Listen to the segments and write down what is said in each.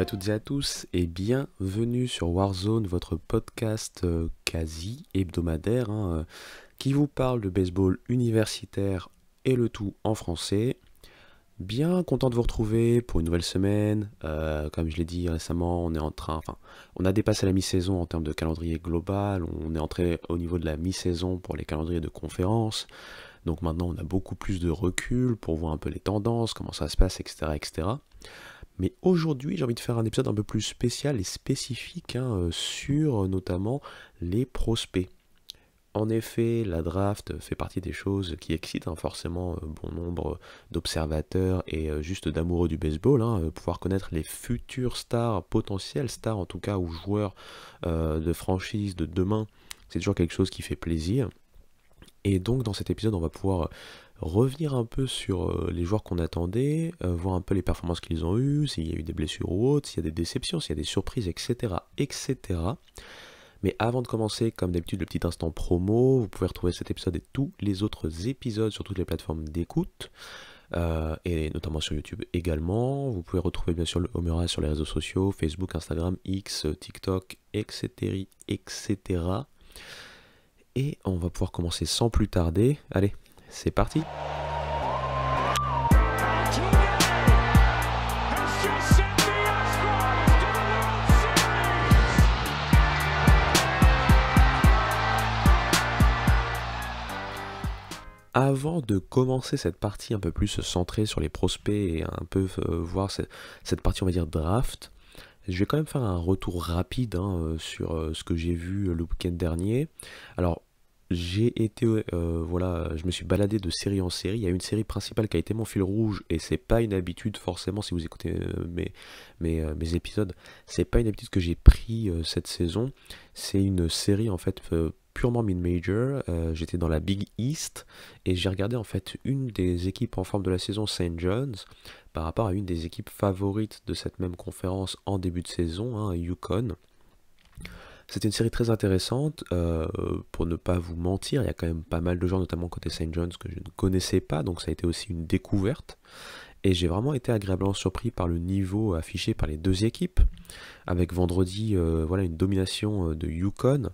à toutes et à tous et bienvenue sur Warzone, votre podcast euh, quasi hebdomadaire hein, euh, qui vous parle de baseball universitaire et le tout en français. Bien content de vous retrouver pour une nouvelle semaine. Euh, comme je l'ai dit récemment, on est en train, on a dépassé la mi-saison en termes de calendrier global. On est entré au niveau de la mi-saison pour les calendriers de conférences. Donc maintenant, on a beaucoup plus de recul pour voir un peu les tendances, comment ça se passe, etc., etc. Mais aujourd'hui, j'ai envie de faire un épisode un peu plus spécial et spécifique hein, euh, sur euh, notamment les prospects. En effet, la draft fait partie des choses qui excitent hein, forcément euh, bon nombre d'observateurs et juste d'amoureux du baseball. Hein, pouvoir connaître les futurs stars, potentielles stars en tout cas, ou joueurs de franchise de demain, c'est toujours quelque chose qui fait plaisir. Et donc dans cet épisode, on va pouvoir revenir un peu sur euh, les joueurs qu'on attendait, euh, voir un peu les performances qu'ils ont eues, s'il y a eu des blessures ou autres, s'il y a des déceptions, s'il y a des surprises, etc. etc. Mais avant de commencer, comme d'habitude, le petit instant promo, vous pouvez retrouver cet épisode et tous les autres épisodes sur toutes les plateformes d'écoute. Euh, et notamment sur YouTube également. Vous pouvez retrouver bien sûr le Homura sur les réseaux sociaux, Facebook, Instagram, X, TikTok, etc. etc. Et on va pouvoir commencer sans plus tarder. Allez, c'est parti Avant de commencer cette partie un peu plus centrée sur les prospects et un peu euh, voir cette, partie on va dire draft, je vais quand même faire un retour rapide hein, euh, sur euh, ce que j'ai vu le week-end dernier. Alors j'ai été, euh, voilà, je me suis baladé de série en série. Il y a une série principale qui a été mon fil rouge, et c'est pas une habitude forcément si vous écoutez euh, mes, mes, euh, mes épisodes, c'est pas une habitude que j'ai pris cette saison. C'est une série en fait purement mid-major. J'étais dans la Big East et j'ai regardé en fait une des équipes en forme de la saison, St. John's, par rapport à une des équipes favorites de cette même conférence en début de saison, hein, UConn. C'était une série très intéressante. Euh, pour ne pas vous mentir, il y a quand même pas mal de gens, notamment côté St. John's, que je ne connaissais pas, donc ça a été aussi une découverte. Et j'ai vraiment été agréablement surpris par le niveau affiché par les deux équipes. Avec vendredi, euh, voilà, une domination euh, de Yukon,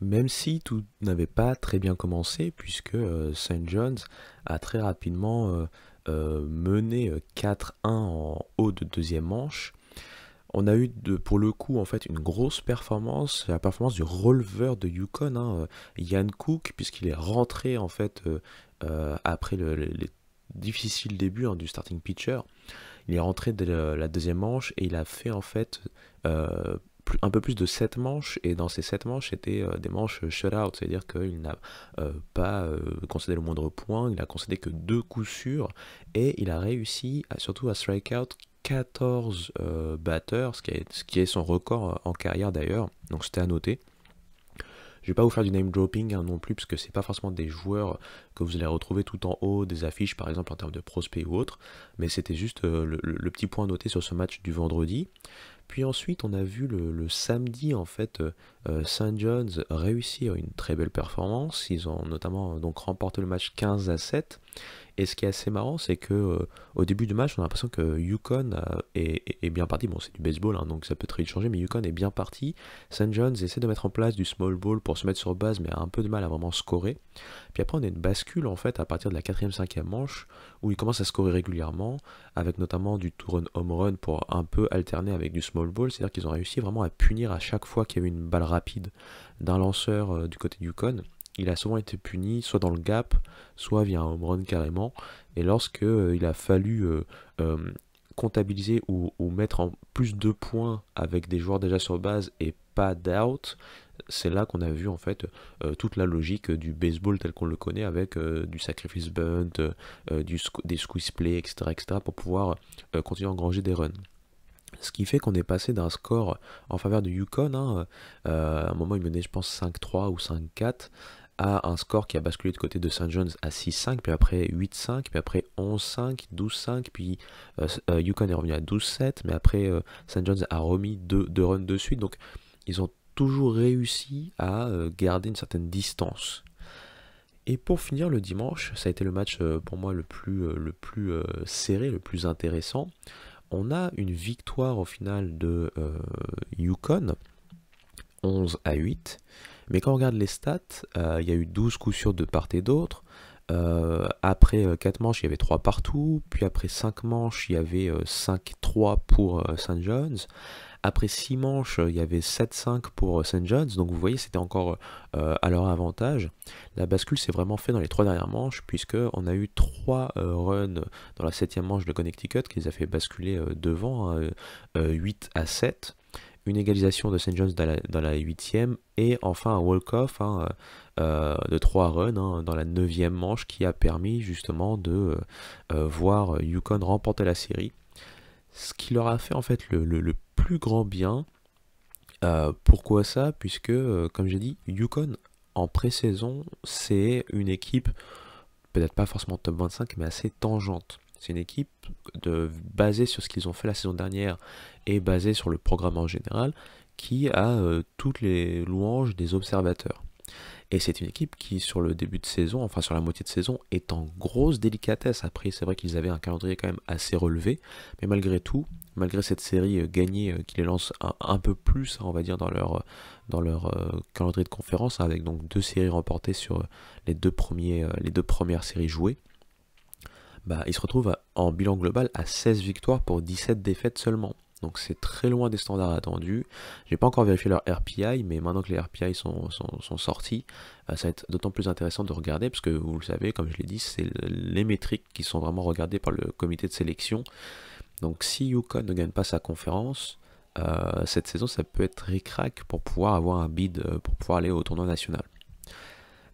même si tout n'avait pas très bien commencé, puisque St. John's a très rapidement mené 4-1 en haut de deuxième manche on a eu de, pour le coup en fait une grosse performance, la performance du releveur de Yukon, Yann hein, euh, Cook, puisqu'il est rentré en fait euh, euh, après le, difficile les difficiles débuts hein, du starting pitcher. Il est rentré de la deuxième manche et il a fait en fait un peu plus de 7 manches, et dans ces 7 manches, c'était euh, des manches euh, shutout, c'est-à-dire qu'il n'a euh, pas concédé le moindre point, il a concédé que deux coups sûrs, et il a réussi à, surtout à strike out 14 batteurs, ce qui, est, ce qui, est, son record en carrière d'ailleurs, donc c'était à noter. Je vais pas vous faire du name dropping hein, non plus, parce que c'est pas forcément des joueurs que vous allez retrouver tout en haut des affiches, par exemple en termes de prospects ou autre. Mais c'était juste le, le, petit point noté sur ce match du vendredi. Puis ensuite, on a vu le, samedi, en fait, euh, euh, Saint John's réussir une très belle performance. Ils ont notamment euh, donc remporté le match 15 à 7. Et ce qui est assez marrant, c'est que euh, au début du match, on a l'impression que Yukon euh, est, bien parti. Bon, c'est du baseball, hein, donc ça peut très vite changer, mais Yukon est bien parti. St. John's essaie de mettre en place du small ball pour se mettre sur base, mais a un peu de mal à vraiment scorer. Puis après, on a une bascule en fait à partir de la 4 ème 5 manche où il commence à scorer régulièrement, avec notamment du run home run pour un peu alterner avec du small ball. C'est-à-dire qu'ils ont réussi vraiment à punir à chaque fois qu'il y a une balle rapide d'un lanceur euh, du côté de Yukon il a souvent été puni soit dans le gap, soit via un home run carrément. Et lorsque euh, il a fallu euh, euh, comptabiliser ou, mettre en plus de points avec des joueurs déjà sur base et pas d'out, c'est là qu'on a vu en fait toute la logique du baseball tel qu'on le connaît avec du sacrifice bunt, du, des squeeze play, etc., pour pouvoir continuer à engranger des runs. Ce qui fait qu'on est passé d'un score en faveur de Yukon, hein, à un moment il menait je pense 5-3 ou 5-4, à un score qui a basculé de côté de St. John's à 6-5, puis après 8-5, puis après 11-5, 12-5, puis euh, euh, Yukon est revenu à 12-7, mais après euh, St. John's a remis deux, runs de suite, donc ils ont toujours réussi à garder une certaine distance. Et pour finir le dimanche, ça a été le match pour moi le plus, le plus serré, le plus intéressant. On a une victoire au final de Yukon, 11 à 8. Mais quand on regarde les stats, euh, il y a eu 12 coups sûrs de part et d'autre. Euh, après 4 euh, manches, il y avait 3 partout. Puis après 5 manches, il y avait 5-3 pour St. John's. Après 6 manches, il y avait 7-5 pour St. John's. Donc vous voyez, c'était encore à leur avantage. La bascule s'est vraiment fait dans les 3 dernières manches, puisqu'on a eu 3 runs dans la 7 ème manche de Connecticut, qui les a fait basculer devant, 8 hein, à 7 une égalisation de St. John's dans la huitième et enfin un walk-off hein, euh, euh, de trois runs hein, dans la neuvième manche qui a permis justement de euh, voir Yukon remporter la série. Ce qui leur a fait en fait le, plus grand bien. pourquoi ça Puisque, comme j'ai dit, Yukon en pré-saison, c'est une équipe peut-être pas forcément top 25, mais assez tangente. C'est une équipe basée sur ce qu'ils ont fait la saison dernière et basée sur le programme en général qui a euh, toutes les louanges des observateurs. Et c'est une équipe qui, sur le début de saison, enfin sur la moitié de saison, est en grosse délicatesse. Après, c'est vrai qu'ils avaient un calendrier quand même assez relevé, mais malgré tout, malgré cette série euh, gagnée euh, qui les lance un, un peu plus, hein, on va dire, dans leur, dans leur calendrier de conférence, avec donc deux séries remportées sur les deux, premiers, les deux premières séries jouées, bah, il se retrouve en bilan global à 16 victoires pour 17 défaites seulement. Donc c'est très loin des standards attendus. J'ai pas encore vérifié leur RPI, mais maintenant que les RPI sont, sortis, euh, ça va être d'autant plus intéressant de regarder, parce que vous le savez, comme je l'ai dit, c'est les métriques qui sont vraiment regardées par le comité de sélection. Donc si Yukon ne gagne pas sa conférence, euh, cette saison ça peut être ricrac pour pouvoir avoir un bid, euh, pour pouvoir aller au tournoi national.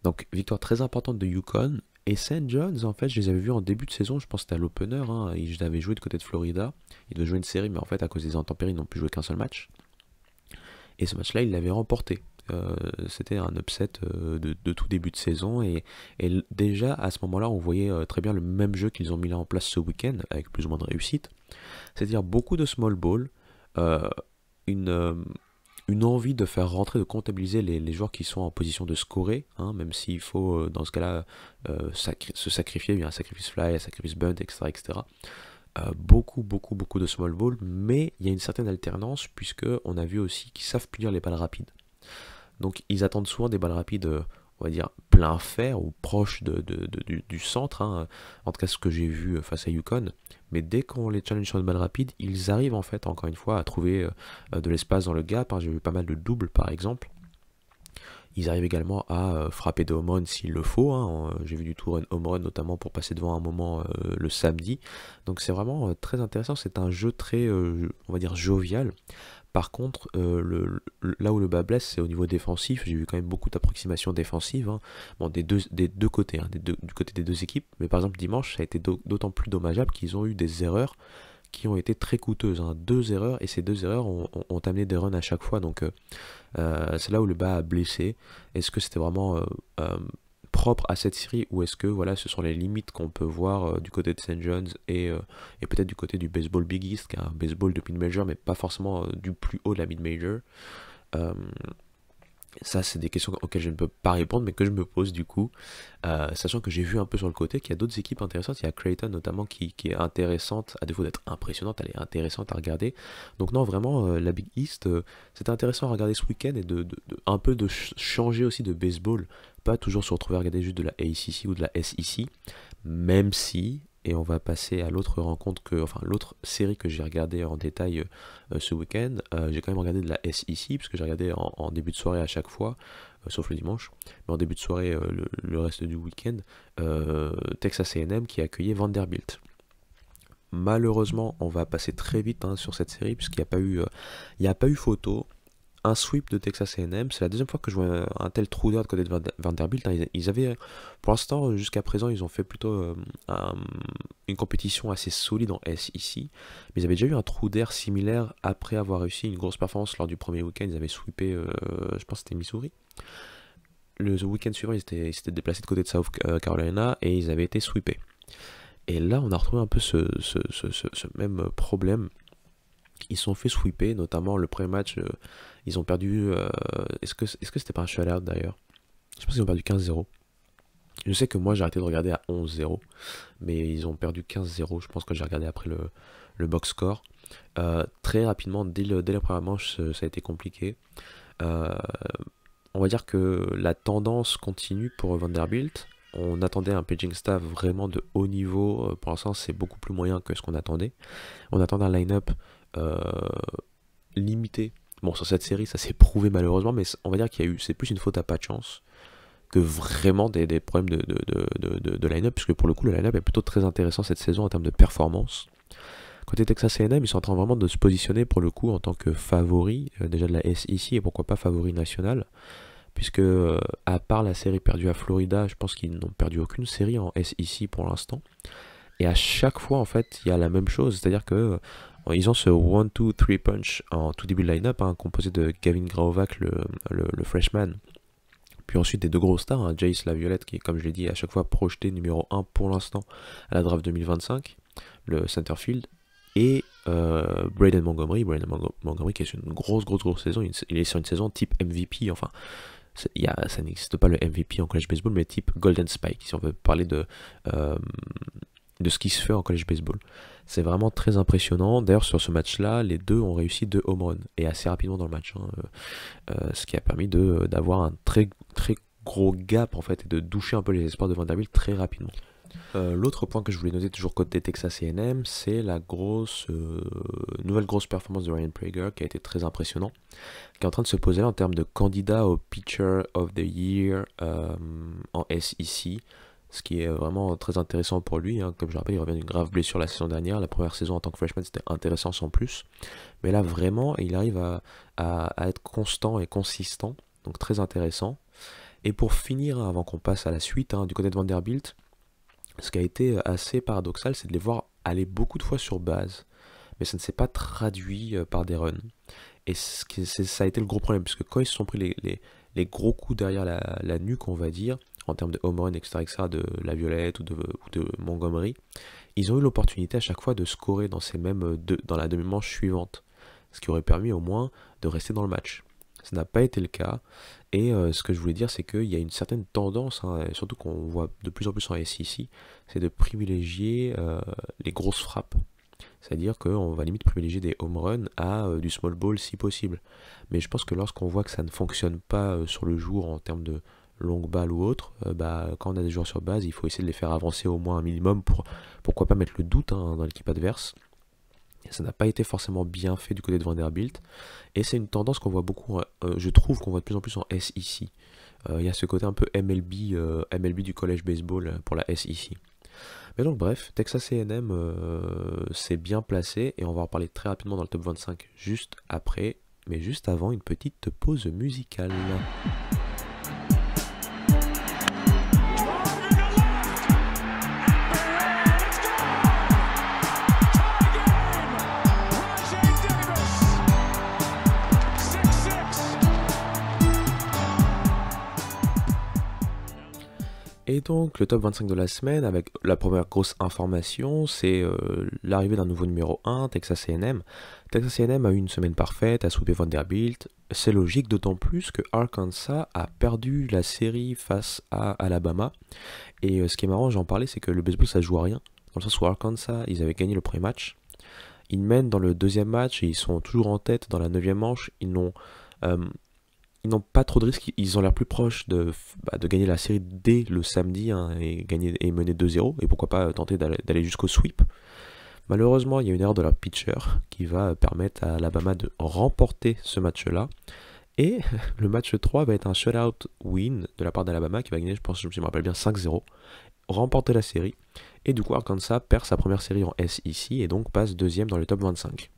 Donc victoire très importante de Yukon, et St. John's, en fait, je les avais vus en début de saison, je pense que c'était à l'opener, hein. ils avaient joué de côté de Florida, ils devaient jouer une série, mais en fait, à cause des intempéries, ils n'ont pu jouer qu'un seul match. Et ce match-là, ils l'avaient remporté. Euh, c'était un upset euh, de, tout début de saison, et, déjà à ce moment-là, on voyait euh, très bien le même jeu qu'ils ont mis là en place ce week-end, avec plus ou moins de réussite. C'est-à-dire beaucoup de small ball, une une envie de faire rentrer, de comptabiliser les, joueurs qui sont en position de scorer, hein, même s'il faut euh, dans ce cas-là euh, se sacrifier, il un sacrifice fly, un sacrifice bunt, etc. etc. Euh, beaucoup, beaucoup, beaucoup de small ball, mais il y a une certaine alternance puisque on a vu aussi qu'ils savent punir les balles rapides. Donc ils attendent souvent des balles rapides on va dire, plein fer ou proche du, centre, hein, en tout cas ce que j'ai vu euh, face à Yukon. Mais dès qu'on les challenge sur une balle rapide, ils arrivent en fait, encore une fois, à trouver euh, euh, de l'espace dans le gap. Hein. J'ai vu pas mal de doubles par exemple. Ils arrivent également à frapper des home s'il le faut. Hein. J'ai vu du tour home run notamment pour passer devant un moment le samedi. Donc c'est vraiment très intéressant. C'est un jeu très, on va dire, jovial par contre, euh, là où le bas blesse, c'est au niveau défensif. J'ai vu quand même beaucoup d'approximations défensives, hein. des, deux, côtés, hein, du côté des deux équipes. Mais par exemple, dimanche, ça a été d'autant plus dommageable qu'ils ont eu des erreurs qui ont été très coûteuses. Hein. Deux erreurs, et ces deux erreurs ont, amené des runs à chaque fois. Donc, euh, euh, c'est là où le bas a blessé. Est-ce que c'était vraiment propre à cette série ou est-ce que voilà, ce sont les limites qu'on peut voir euh, du côté de St. John's et, euh, et peut-être du côté du baseball Big East, qui un baseball de mid-major, mais pas forcément euh, du plus haut de la mid-major ça, c'est des questions auxquelles je ne peux pas répondre, mais que je me pose du coup, euh, sachant que j'ai vu un peu sur le côté qu'il y a d'autres équipes intéressantes. Il y a Creighton notamment qui, est intéressante, à défaut d'être impressionnante, elle est intéressante à regarder. Donc non, vraiment, euh, la Big East, euh, c'était intéressant à regarder ce week-end et de, un peu de changer aussi de baseball. Pas toujours se retrouver à regarder juste de la ACC ou de la SEC, même si et on va passer à l'autre rencontre que, enfin l'autre série que j'ai regardée en détail euh, ce week-end. Euh, j'ai quand même regardé de la s parce que j'ai regardé en, début de soirée à chaque fois, euh, sauf le dimanche, mais en début de soirée le, reste du week-end, Texas A&M qui accueillait Vanderbilt. Malheureusement, on va passer très vite hein, sur cette série puisqu'il n'y a pas eu, il a pas eu photo un sweep de Texas A&M. C'est la deuxième fois que je vois un tel trou d'air de côté de Vanderbilt. Hein. Ils, avaient, pour l'instant, jusqu'à présent, ils ont fait plutôt euh, une compétition assez solide en S ici. Mais ils avaient déjà eu un trou d'air similaire après avoir réussi une grosse performance lors du premier week-end. Ils avaient sweepé, euh, je pense, c'était Missouri. Le week-end suivant, ils étaient déplacés de côté de South euh, Carolina et ils avaient été sweepés. Et là, on a retrouvé un peu ce même problème ils sont fait sweeper, notamment le premier match, euh, ils ont perdu. Euh, est-ce que c'était pas un shutout d'ailleurs Je pense qu'ils ont perdu 15-0. Je sais que moi j'ai arrêté de regarder à 11-0, mais ils ont perdu 15-0. Je pense que j'ai regardé après le, box score. Euh, très rapidement, dès, le, dès la première manche, ça a été compliqué. on va dire que la tendance continue pour Vanderbilt. On attendait un pitching staff vraiment de haut niveau. Pour l'instant, c'est beaucoup plus moyen que ce qu'on attendait. On attendait un line-up euh, limité. Bon, sur cette série, ça s'est prouvé malheureusement, mais on va dire qu'il y a eu, c'est plus une faute à pas de chance que vraiment des, des problèmes de, de, de, de line-up, puisque pour le coup, le line-up est plutôt très intéressant cette saison en termes de performance. Côté Texas A&M, ils sont en train vraiment de se positionner pour le coup en tant que favori, euh, déjà de la SEC et pourquoi pas favori national, puisque euh, à part la série perdue à Florida, je pense qu'ils n'ont perdu aucune série en SEC pour l'instant. Et à chaque fois, en fait, il y a la même chose, c'est-à-dire que ils ont ce 1-2-3 punch en tout début de line-up, hein, composé de Gavin Graovac, le, freshman. Puis ensuite des deux gros stars, hein, Jace Laviolette, qui est, comme je l'ai dit, à chaque fois projeté numéro 1 pour l'instant à la draft 2025, le centerfield. Et euh, Braden Montgomery, Montgomery qui est une grosse, grosse, grosse saison. Il est sur une saison type MVP, enfin, ça n'existe pas le MVP en college baseball, mais type Golden Spike, si on veut parler de, euh, de ce qui se fait en college baseball. C'est vraiment très impressionnant. D'ailleurs, sur ce match-là, les deux ont réussi deux home runs et assez rapidement dans le match, hein, euh, euh, ce qui a permis euh, d'avoir un très très gros gap en fait et de doucher un peu les espoirs de Vanderbilt très rapidement. L'autre point que je voulais noter toujours côté Texas CNM, c'est la grosse nouvelle grosse performance de Ryan Prager qui a été très impressionnant, qui est en train de se poser en termes de candidat au Pitcher of the Year en SEC ce qui est vraiment très intéressant pour lui. Hein. Comme je le rappelle, il revient d'une grave blessure la saison dernière. La première saison en tant que freshman, c'était intéressant sans plus. Mais là, vraiment, il arrive à, être constant et consistant, donc très intéressant. Et pour finir, hein, avant qu'on passe à la suite, hein, du côté de Vanderbilt, ce qui a été assez paradoxal, c'est de les voir aller beaucoup de fois sur base. Mais ça ne s'est pas traduit euh, par des runs. Et ça a été le gros problème, parce que quand ils se sont pris les, gros coups derrière la nuque, on va dire, en termes de home run, etc., de La Violette ou de, de Montgomery, ils ont eu l'opportunité à chaque fois de scorer dans, ces mêmes euh, deux, dans la demi-manche suivante, ce qui aurait permis au moins de rester dans le match. Ça n'a pas été le cas, et euh, ce que je voulais dire, c'est qu'il y a une certaine tendance, hein, surtout qu'on voit de plus en plus en SEC, c'est de privilégier euh, les grosses frappes. C'est-à-dire qu'on va limite privilégier des home runs à du small ball si possible. Mais je pense que lorsqu'on voit que ça ne fonctionne pas sur le jour en termes de, longue balle ou autre, euh, bah, quand on a des joueurs sur base, il faut essayer de les faire avancer au moins un minimum pour pourquoi pas mettre le doute hein, dans l'équipe adverse. ça n'a pas été forcément bien fait du côté de Vanderbilt. Et c'est une tendance qu'on voit beaucoup, euh, je trouve qu'on voit de plus en plus en SEC. Euh, il y a ce côté un peu MLB, MLB du collège baseball pour la SEC. Mais donc bref, Texas CNM, s'est bien placé et on va en parler très rapidement dans le top 25 juste après. Mais juste avant, une petite pause musicale. Et donc le top 25 de la semaine avec la première grosse information, c'est euh, l'arrivée d'un nouveau numéro 1, Texas A&M. Texas A&M a eu une semaine parfaite, a souper Vanderbilt. C'est logique d'autant plus que Arkansas a perdu la série face à Alabama. Et euh, ce qui est marrant, j'en parlais, c'est que le baseball ça joue à rien. Dans le sens où Arkansas, ils avaient gagné le premier match. Ils mènent dans le deuxième match, et ils sont toujours en tête dans la neuvième manche. Ils n'ont euh, ils n'ont pas trop de risques, ils ont l'air plus proches de, bah, gagner la série dès le samedi hein, et, gagner, et mener 2-0, et pourquoi pas euh, tenter d'aller jusqu'au sweep. Malheureusement, il y a une erreur de leur pitcher qui va permettre à Alabama de remporter ce match-là. Et le match 3 va être un shutout win de la part d'Alabama qui va gagner, je pense, je me rappelle bien, 5-0, remporter la série. Et du coup, Arkansas perd sa première série en S ici e et donc passe deuxième dans le top 25.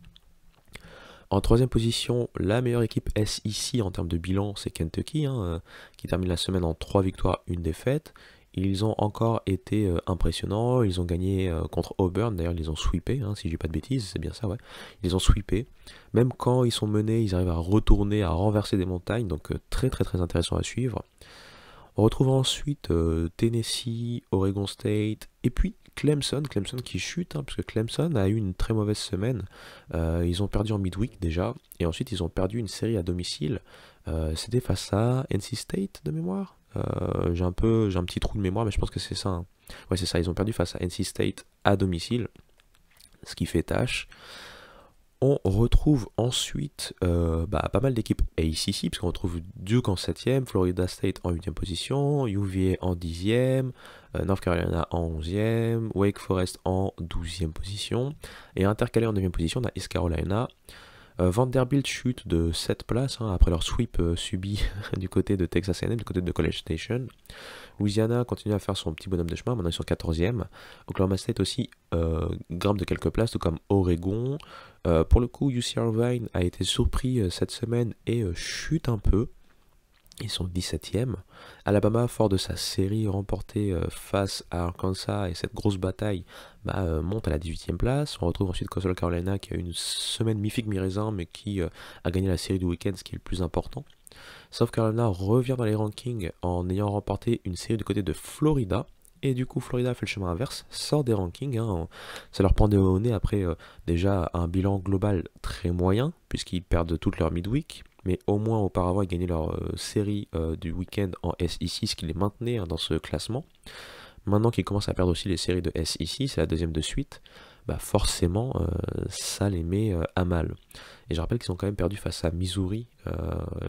En troisième position, la meilleure équipe S ici en termes de bilan, c'est Kentucky, hein, euh, qui termine la semaine en trois victoires, une défaite. Ils ont encore été euh, impressionnants, ils ont gagné euh, contre Auburn, d'ailleurs ils ont sweepé, hein, si je dis pas de bêtises, c'est bien ça, ouais. Ils ont sweepé. Même quand ils sont menés, ils arrivent à retourner, à renverser des montagnes, donc très très très intéressant à suivre. On retrouve ensuite Tennessee, Oregon State, et puis Clemson, Clemson qui chute, hein, parce que Clemson a eu une très mauvaise semaine. Euh, ils ont perdu en midweek déjà, et ensuite ils ont perdu une série à domicile. Euh, C'était face à NC State de mémoire. Euh, j'ai un peu, j'ai un petit trou de mémoire, mais je pense que c'est ça. Hein. Ouais, c'est ça. Ils ont perdu face à NC State à domicile, ce qui fait tâche. On retrouve ensuite bah, pas mal d'équipes ACC, parce qu'on retrouve Duke en 7ème, Florida State en 8ème position, UVA en 10ème, euh, North Carolina en 11e, Wake Forest en 12e position, et intercalé en 9e position, on a East Carolina. Euh, Vanderbilt chute de 7 places hein, après leur sweep euh, subi du côté de Texas A&M, du côté de College Station. Louisiana continue à faire son petit bonhomme de chemin, maintenant ils sont 14e. Oklahoma State aussi grimpe de quelques places, tout comme Oregon. pour le coup, UC Irvine a été surpris cette semaine et chute un peu. Ils sont 17e. Alabama, fort de sa série remportée euh, face à Arkansas et cette grosse bataille, bah, euh, monte à la 18e place. On retrouve ensuite Coastal Carolina qui a une semaine mythique mi mais qui euh, a gagné la série du week-end, ce qui est le plus important. South Carolina revient dans les rankings en ayant remporté une série du côté de Florida. Et du coup, Florida fait le chemin inverse, sort des rankings. Hein. Ça leur prend au nez après déjà un bilan global très moyen, puisqu'ils perdent toute leur midweek mais au moins auparavant ils gagnaient leur euh, série euh, du week-end en SI6 ce qui les maintenait hein, dans ce classement. Maintenant qu'ils commencent à perdre aussi les séries de SI6, c'est la deuxième de suite, bah forcément euh, ça les met à mal. Et je rappelle qu'ils ont quand même perdu face à Missouri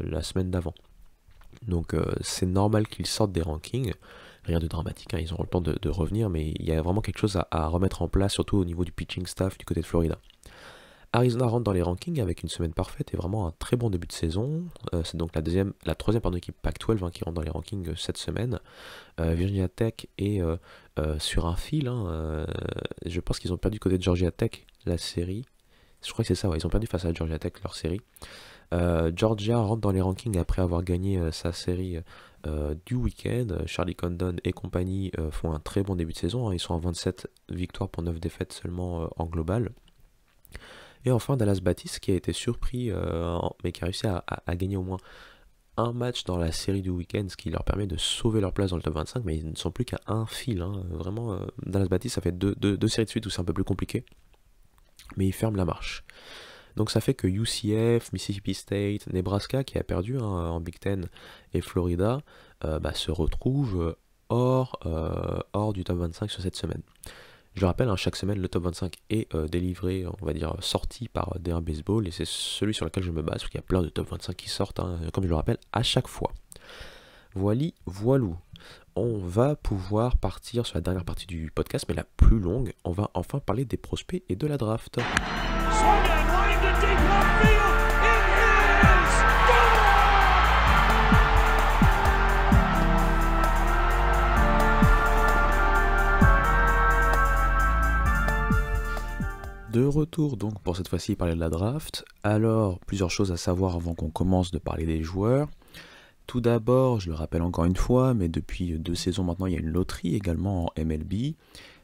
la semaine d'avant. Donc c'est normal qu'ils sortent des rankings. Rien de dramatique, hein, ils auront le temps de, revenir, mais il y a vraiment quelque chose à, à remettre en place, surtout au niveau du pitching staff du côté de Florida. Arizona rentre dans les rankings avec une semaine parfaite et vraiment un très bon début de saison. Euh, c'est donc la deuxième, la troisième équipe Pac-12 hein, qui rentre dans les rankings euh, cette semaine. Euh, Virginia Tech est sur un fil. Hein, je pense qu'ils ont perdu côté de Georgia Tech la série. Je crois que c'est ça, ils ont perdu face à Georgia Tech leur série. Georgia rentre dans les rankings après avoir gagné sa série du week-end. Charlie Condon et compagnie font un très bon début de saison. Hein. ils sont à 27 victoires pour 9 défaites seulement en global. Et enfin, Dallas Battis qui a été surpris, euh, mais qui a réussi à, gagner au moins un match dans la série du week-end, ce qui leur permet de sauver leur place dans le top 25, mais ils ne sont plus qu'à un fil. Hein. Vraiment, euh, Dallas Battis, ça fait deux, séries de suite où c'est un peu plus compliqué, mais ils ferment la marche. Donc ça fait que UCF, Mississippi State, Nebraska, qui a perdu hein, en Big Ten, et Florida, euh, bah, se retrouvent hors, hors du top 25 sur cette semaine. Je le rappelle, hein, chaque semaine, le top 25 est euh, délivré, on va dire, sorti par euh, D1 Baseball, et c'est celui sur lequel je me base, parce qu'il y a plein de top 25 qui sortent, hein, comme je le rappelle, à chaque fois. Voili, voilou. On va pouvoir partir sur la dernière partie du podcast, mais la plus longue, on va enfin parler des prospects et de la draft. De retour donc pour cette fois-ci parler de la draft. Alors, plusieurs choses à savoir avant qu'on commence de parler des joueurs. Tout d'abord, je le rappelle encore une fois, mais depuis deux saisons maintenant, il y a une loterie également en MLB.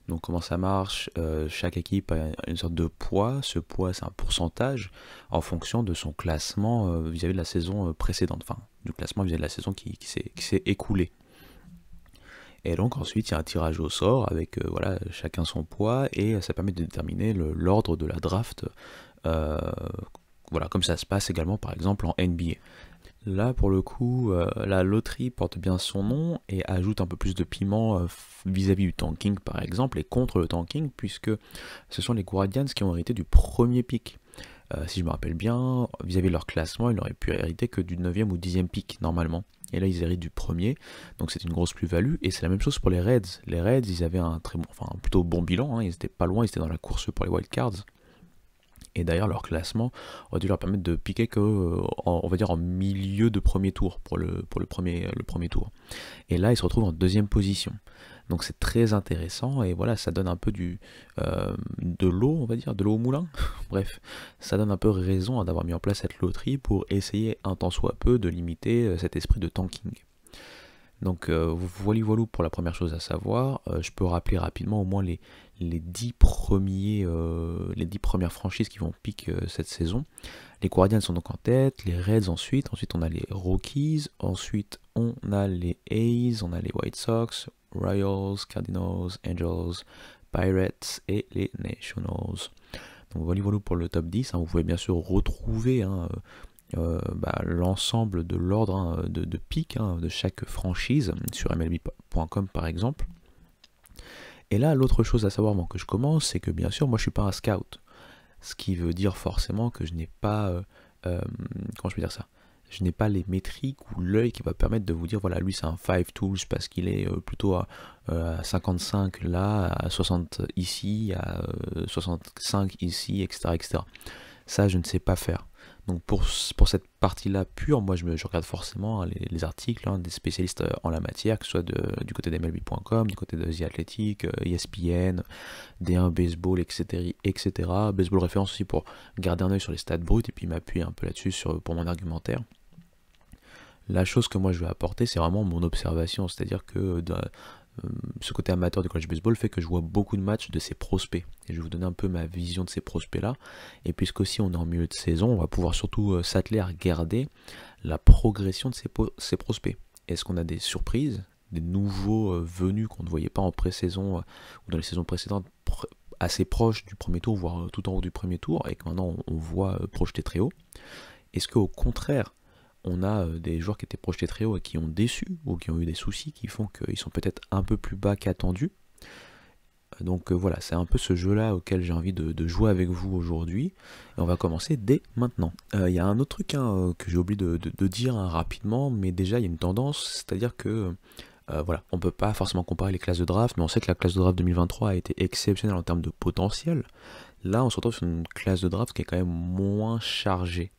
Donc comment ça marche euh, Chaque équipe a une sorte de poids. Ce poids, c'est un pourcentage en fonction de son classement euh, vis-à-vis de la saison euh, précédente, enfin du classement vis-à-vis de la saison qui, qui s'est écoulée. Et donc ensuite, il y a un tirage au sort avec euh, voilà, chacun son poids et ça permet de déterminer l'ordre de la draft. Euh, voilà, comme ça se passe également par exemple en NBA. Là, pour le coup, euh, la loterie porte bien son nom et ajoute un peu plus de piment vis-à-vis -vis du tanking, par exemple, et contre le tanking, puisque ce sont les Guardians qui ont hérité du premier pick. Euh, si je me rappelle bien, vis-à-vis de leur classement, ils n'auraient pu hériter que du 9e ou 10e pick normalement. Et là, ils héritent du premier, donc c'est une grosse plus-value. Et c'est la même chose pour les Reds. Les Reds, ils avaient un très bon, enfin plutôt bon bilan, hein. ils n'étaient pas loin, ils étaient dans la course pour les wildcards. Et d'ailleurs, leur classement aurait dû leur permettre de piquer que, euh, on va dire, en milieu de premier tour pour le premier tour. Et là, ils se retrouvent en deuxième position. Donc c'est très intéressant et voilà, ça donne un peu du, euh, de l'eau, on va dire, de l'eau au moulin. Bref, ça donne un peu raison d'avoir mis en place cette loterie pour essayer un temps soit peu de limiter euh, cet esprit de tanking. Donc euh, voilà, pour la première chose à savoir. je peux rappeler rapidement au moins les, les 10, premiers, les premières franchises qui vont piquer cette saison. Les Guardians sont donc en tête, les Reds ensuite, ensuite on a les Rockies, ensuite on a les A's, on a les White Sox, Royals, Cardinals, Angels, Pirates et les Nationals. Donc voilà, pour le top 10. Hein. Vous pouvez bien sûr retrouver hein, euh, euh, bah, l'ensemble de l'ordre hein, de, pique pic de chaque franchise sur MLB.com par exemple. Et là, l'autre chose à savoir avant que je commence, c'est que bien sûr, moi je suis pas un scout. Ce qui veut dire forcément que je n'ai pas. Euh, comment je peux dire ça je n'ai pas les métriques ou l'œil qui va permettre de vous dire voilà lui c'est un 5 tools parce qu'il est euh, plutôt à, 55 euh, là, à 60 ici, à 65 euh, ici, etc. etc. Ça je ne sais pas faire. Donc pour, pour cette partie-là pure, moi je, me, regarde forcément hein, les, articles hein, des spécialistes en la matière, que ce soit du côté d'MLB.com, du côté de The Athletic, ESPN, e D1 Baseball, etc., etc. Baseball référence aussi pour garder un œil sur les stats brutes et puis m'appuyer un peu là-dessus pour mon argumentaire. La chose que moi je vais apporter, c'est vraiment mon observation, c'est-à-dire que euh, euh, ce côté amateur du college baseball fait que je vois beaucoup de matchs de ces prospects. Et je vais vous donner un peu ma vision de ces prospects-là. Et puisque si on est en milieu de saison, on va pouvoir surtout euh, s'atteler à regarder la progression de ces, prospects. Est-ce qu'on a des surprises, des nouveaux venus qu'on ne voyait pas en pré-saison ou dans les saisons précédentes assez proches du premier tour, voire tout en haut du premier tour, et que maintenant on voit projeté très haut est-ce qu'au contraire, on a euh, des joueurs qui étaient projetés très haut et qui ont déçu ou qui ont eu des soucis qui font qu'ils sont peut-être un peu plus bas qu'attendus. Euh, donc euh, voilà, c'est un peu ce jeu-là auquel j'ai envie de, jouer avec vous aujourd'hui. Et on va commencer dès maintenant. Il y a un autre truc hein, que j'ai oublié de, dire hein, rapidement, mais déjà il y a une tendance, c'est-à-dire que voilà, on peut pas forcément comparer les classes de draft, mais on sait que la classe de draft 2023 a été exceptionnelle en termes de potentiel. Là, on se retrouve sur une classe de draft qui est quand même moins chargée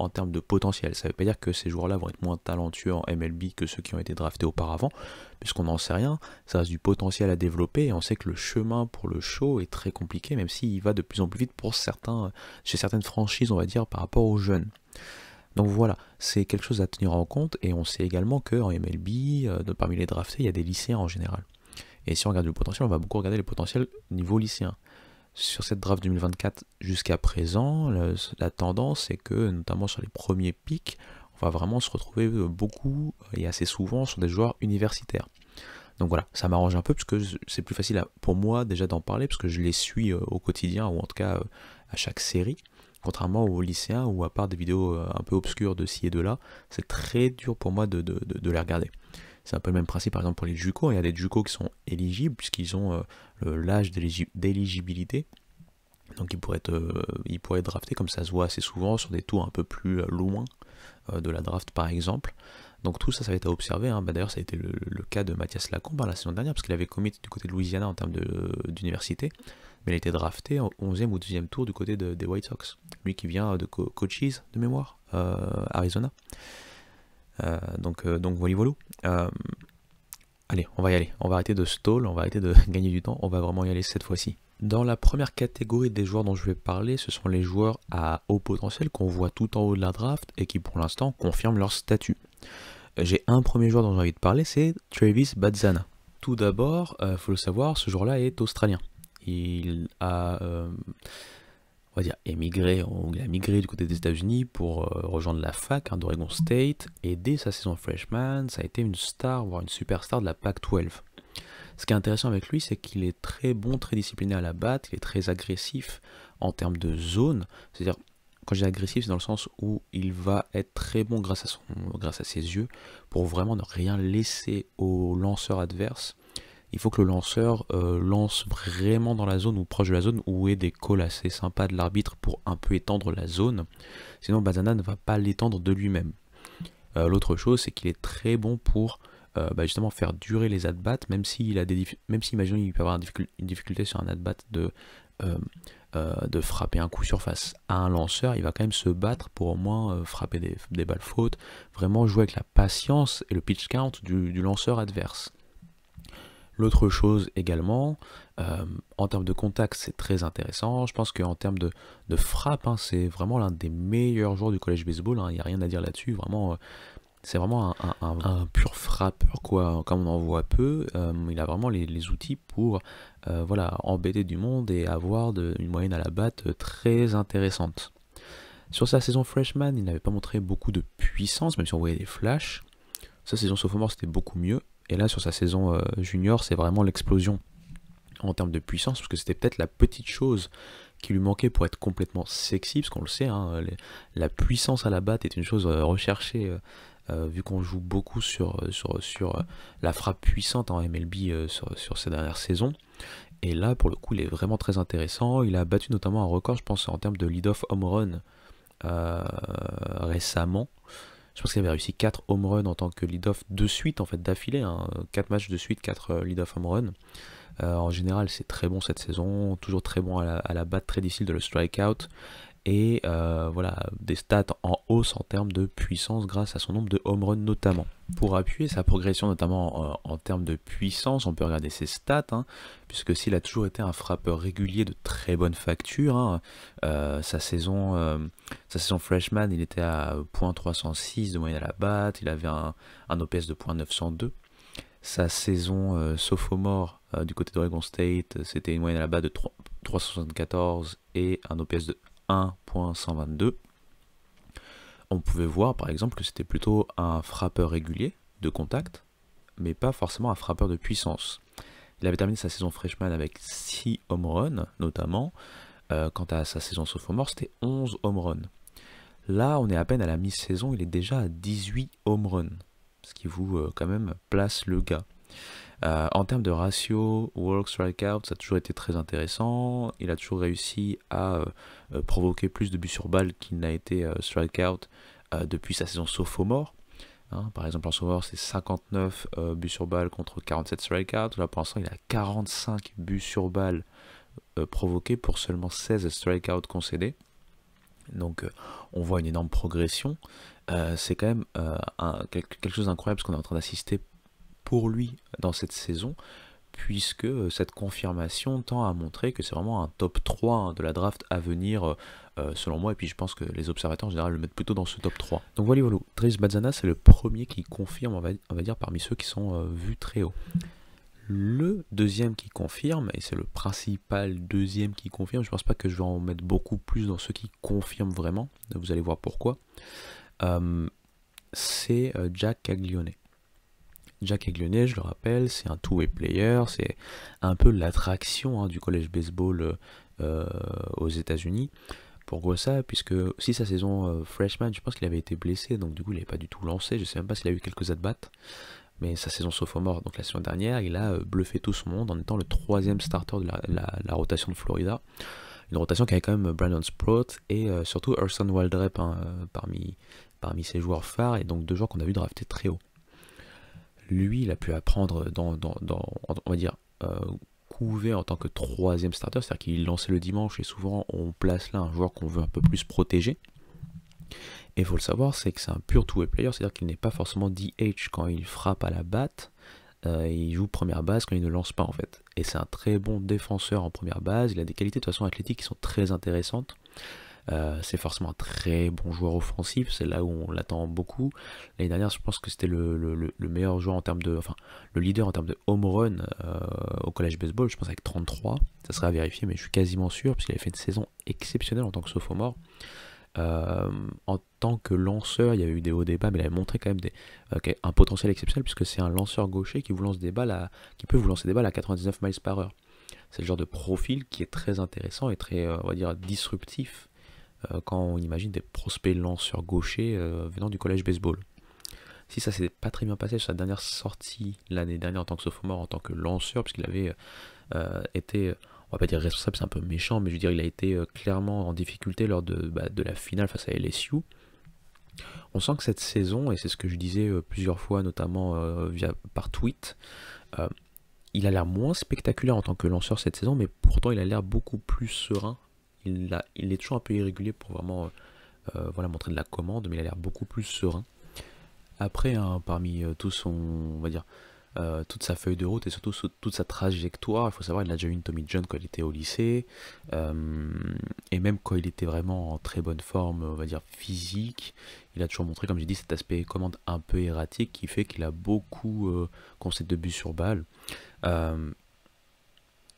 en termes de potentiel. Ça ne veut pas dire que ces joueurs-là vont être moins talentueux en MLB que ceux qui ont été draftés auparavant, puisqu'on n'en sait rien. Ça reste du potentiel à développer et on sait que le chemin pour le show est très compliqué, même s'il va de plus en plus vite pour certains, chez certaines franchises, on va dire, par rapport aux jeunes. Donc voilà, c'est quelque chose à tenir en compte et on sait également qu'en MLB, euh, parmi les draftés, il y a des lycéens en général. Et si on regarde le potentiel, on va beaucoup regarder le potentiel niveau lycéen sur cette draft 2024 jusqu'à présent, la tendance est que, notamment sur les premiers pics, on va vraiment se retrouver euh, beaucoup et assez souvent sur des joueurs universitaires. Donc voilà, ça m'arrange un peu parce que c'est plus facile pour moi déjà d'en parler parce que je les suis euh, au quotidien ou en tout cas euh, à chaque série. Contrairement aux lycéens ou à part des vidéos un peu obscures de ci et de là, c'est très dur pour moi de les regarder. C'est un peu le même principe par exemple pour les JUCO. Il y a des JUCO qui sont éligibles puisqu'ils ont euh, l'âge d'éligibilité. Donc ils pourraient, être, ils pourraient être draftés comme ça se voit assez souvent sur des tours un peu plus euh, loin euh, de la draft par exemple. Donc tout ça, ça va être à observer. Hein. Bah, d'ailleurs, ça a été le, cas de Mathias Lacombe hein, la saison dernière, parce qu'il avait commis du côté de Louisiana en termes d'université, mais il a été drafté en 11e ou 12e tour du côté des White Sox. Lui qui vient de Coaches de mémoire, Arizona. Euh, donc, euh, donc, voilà, voilà. Euh, allez, on va y aller. On va arrêter de stall, on va arrêter de gagner du temps. On va vraiment y aller cette fois-ci. Dans la première catégorie des joueurs dont je vais parler, ce sont les joueurs à haut potentiel qu'on voit tout en haut de la draft et qui pour l'instant confirment leur statut. J'ai un premier joueur dont j'ai envie de parler, c'est Travis Badzana. Tout d'abord, il faut le savoir, ce joueur-là est australien. Il a va dire, émigré, on, a migré du côté des États-Unis pour euh, rejoindre la fac hein, d'Oregon State, et dès sa saison freshman, ça a été une star, voire une superstar de la Pac-12. Ce qui est intéressant avec lui, c'est qu'il est très bon, très discipliné à la batte, il est très agressif en termes de zone, c'est-à-dire quand je dis agressif, c'est dans le sens où il va être très bon grâce à, son, grâce à ses yeux pour vraiment ne rien laisser aux lanceurs adverses, il faut que le lanceur euh, lance vraiment dans la zone ou proche de la zone où est des calls assez sympas de l'arbitre pour un peu étendre la zone. Sinon, Bazana ne va pas l'étendre de lui-même. Euh, l'autre chose, c'est qu'il est très bon pour euh, bah, justement faire durer les at-bats, même s'il a des même peut avoir une difficulté sur un at-bat de, de frapper un coup surface. à un lanceur, il va quand même se battre pour au moins frapper des, balles fautes, vraiment jouer avec la patience et le pitch count du lanceur adverse. L'autre chose également, euh, en termes de contact, c'est très intéressant. Je pense qu'en termes de, frappe, hein, c'est vraiment l'un des meilleurs joueurs du collège baseball. Hein. Il n'y a rien à dire là-dessus. Vraiment, euh, c'est vraiment un, pur frappeur, quoi. Comme on en voit peu, euh, il a vraiment les, outils pour embêter du monde et avoir une moyenne à la batte très intéressante. Sur sa saison freshman, il n'avait pas montré beaucoup de puissance, même si on voyait des flashs. Sa saison sophomore, c'était beaucoup mieux. Et là, sur sa saison euh, junior, c'est vraiment l'explosion en termes de puissance, parce que c'était peut-être la petite chose qui lui manquait pour être complètement sexy, parce qu'on le sait, hein, la puissance à la batte est une chose euh, recherchée, euh, vu qu'on joue beaucoup sur, sur, la frappe puissante en MLB sur, ces dernières saisons. Et là, pour le coup, il est vraiment très intéressant. Il a battu notamment un record, je pense, en termes de lead-off home run récemment je pense qu'il avait réussi 4 home run en tant que lead-off de suite, en fait, d'affilée. 4 hein. matchs de suite, 4 euh, lead-off home run. Euh, en général, c'est très bon cette saison, toujours très bon à la, à la batte, très difficile de le strike-out et euh, voilà des stats en hausse en termes de puissance grâce à son nombre de home runs notamment. Pour appuyer sa progression notamment euh, en, termes de puissance, on peut regarder ses stats, hein, puisque s'il a toujours été un frappeur régulier de très bonne facture, hein, euh, sa, saison, sa saison freshman il était à .306 de moyenne à la batte, il avait un, OPS de .902, sa saison sophomore du côté d'Oregon State c'était une moyenne à la batte de 3, 374 et un OPS de 1.122, on pouvait voir par exemple que c'était plutôt un frappeur régulier de contact, mais pas forcément un frappeur de puissance. Il avait terminé sa saison freshman avec 6 home runs notamment. Euh, quant à sa saison sophomore, c'était 11 home runs. Là, on est à peine à la mi-saison, il est déjà à 18 home runs, ce qui vous euh, quand même place le gars. Euh, en termes de ratio, work strikeout, ça a toujours été très intéressant. Il a toujours réussi à euh, euh, provoquer plus de buts sur balle qu'il n'a été strikeout depuis sa saison sophomore. Hein, par exemple, en sophomore, c'est 59 buts sur balle contre 47 strikeouts. Là, pour l'instant, il a 45 buts sur balle provoqués pour seulement 16 strikeouts concédés. Donc on voit une énorme progression. c'est quand même quelque, chose d'incroyable ce qu'on est en train d'assister pour lui dans cette saison, puisque euh, cette confirmation tend à montrer que c'est vraiment un top 3 de la draft à venir euh, euh, selon moi, et puis je pense que les observateurs en général le mettent plutôt dans ce top 3. Donc voilà, voilà. Dries Badzana c'est le premier qui confirme, on va, dire, parmi ceux qui sont vus très haut. Le deuxième qui confirme, et c'est le principal deuxième qui confirme, je pense pas que je vais en mettre beaucoup plus dans ceux qui confirment vraiment, vous allez voir pourquoi, c'est Jack Caglione. Jack Aiglionet, je le rappelle, c'est un two-way player, c'est un peu l'attraction hein, du collège baseball euh, euh, aux États-Unis pour ça puisque si sa saison euh, freshman, je pense qu'il avait été blessé, donc du coup il n'avait pas du tout lancé, je ne sais même pas s'il a eu quelques at-bats, mais sa saison sophomore, donc la saison dernière, il a bluffé tout ce monde en étant le troisième starter de la, rotation de Florida. Une rotation qui avait quand même Brandon Sprout et surtout Urson Waldrep hein, parmi, parmi ses joueurs phares, et donc deux joueurs qu'on a vu drafter très haut lui, il a pu apprendre dans, on va dire, euh, couvert en tant que troisième starter, c'est-à-dire qu'il lançait le dimanche et souvent on place là un joueur qu'on veut un peu plus protéger. Et il faut le savoir, c'est que c'est un pur two-way player, c'est-à-dire qu'il n'est pas forcément DH quand il frappe à la batte. Euh, il joue première base quand il ne lance pas en fait. Et c'est un très bon défenseur en première base. Il a des qualités de façon athlétique qui sont très intéressantes. Euh, c'est forcément un très bon joueur offensif, c'est là où on l'attend beaucoup. L'année dernière, je pense que c'était le, meilleur joueur en termes de. Enfin, le leader en termes de home run euh, au collège baseball, je pense avec 33. Ça sera à vérifier, mais je suis quasiment sûr, puisqu'il avait fait une saison exceptionnelle en tant que sophomore. Euh, en tant que lanceur, il y avait eu des hauts débats, mais il avait montré quand même des, un potentiel exceptionnel, puisque c'est un lanceur gaucher qui, vous lance des balles à, qui peut vous lancer des balles à 99 miles par heure. C'est le genre de profil qui est très intéressant et très, on va dire, disruptif euh, quand on imagine des prospects lanceurs gauchers euh, venant du collège baseball. Si ça s'est pas très bien passé sur sa dernière sortie l'année dernière en tant que sophomore, en tant que lanceur, puisqu'il avait euh, été on va pas dire responsable, c'est un peu méchant, mais je veux dire, il a été clairement en difficulté lors de, bah, la finale face à LSU. On sent que cette saison, et c'est ce que je disais plusieurs fois, notamment via, par tweet, il a l'air moins spectaculaire en tant que lanceur cette saison, mais pourtant il a l'air beaucoup plus serein il, est toujours un peu irrégulier pour vraiment euh, euh, voilà, montrer de la commande, mais il a l'air beaucoup plus serein. Après, hein, parmi euh, tout son, on va dire, toute sa feuille de route et surtout toute sa trajectoire, il faut savoir, il a déjà eu une Tommy John quand il était au lycée, et même quand il était vraiment en très bonne forme, on va dire physique, il a toujours montré, comme j'ai dit, cet aspect commande un peu erratique qui fait qu'il a beaucoup concept de but sur balle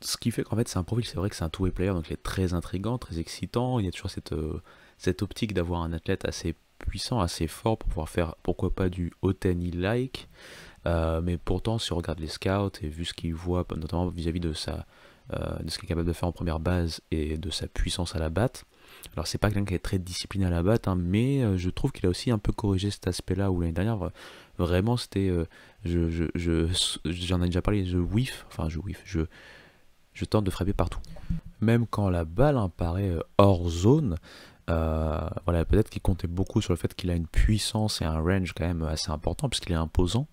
ce qui fait qu'en fait c'est un profil, c'est vrai que c'est un two-way player, donc il est très intrigant, très excitant, il y a toujours cette, euh, cette optique d'avoir un athlète assez puissant, assez fort pour pouvoir faire pourquoi pas du Otani-like, euh, mais pourtant si on regarde les scouts et vu ce qu'ils voient, bah, notamment vis-à-vis de, sa, euh, de ce qu'il est capable de faire en première base et de sa puissance à la batte, alors c'est pas quelqu'un qui est très discipliné à la batte, hein, mais je trouve qu'il a aussi un peu corrigé cet aspect-là où l'année dernière vraiment c'était, je, j'en ai déjà parlé, je whiff, enfin je whiff, je, je tente de frapper partout. Même quand la balle apparaît euh, hors zone, euh, voilà, peut-être qu'il comptait beaucoup sur le fait qu'il a une puissance et un range quand même assez important, puisqu'il est imposant,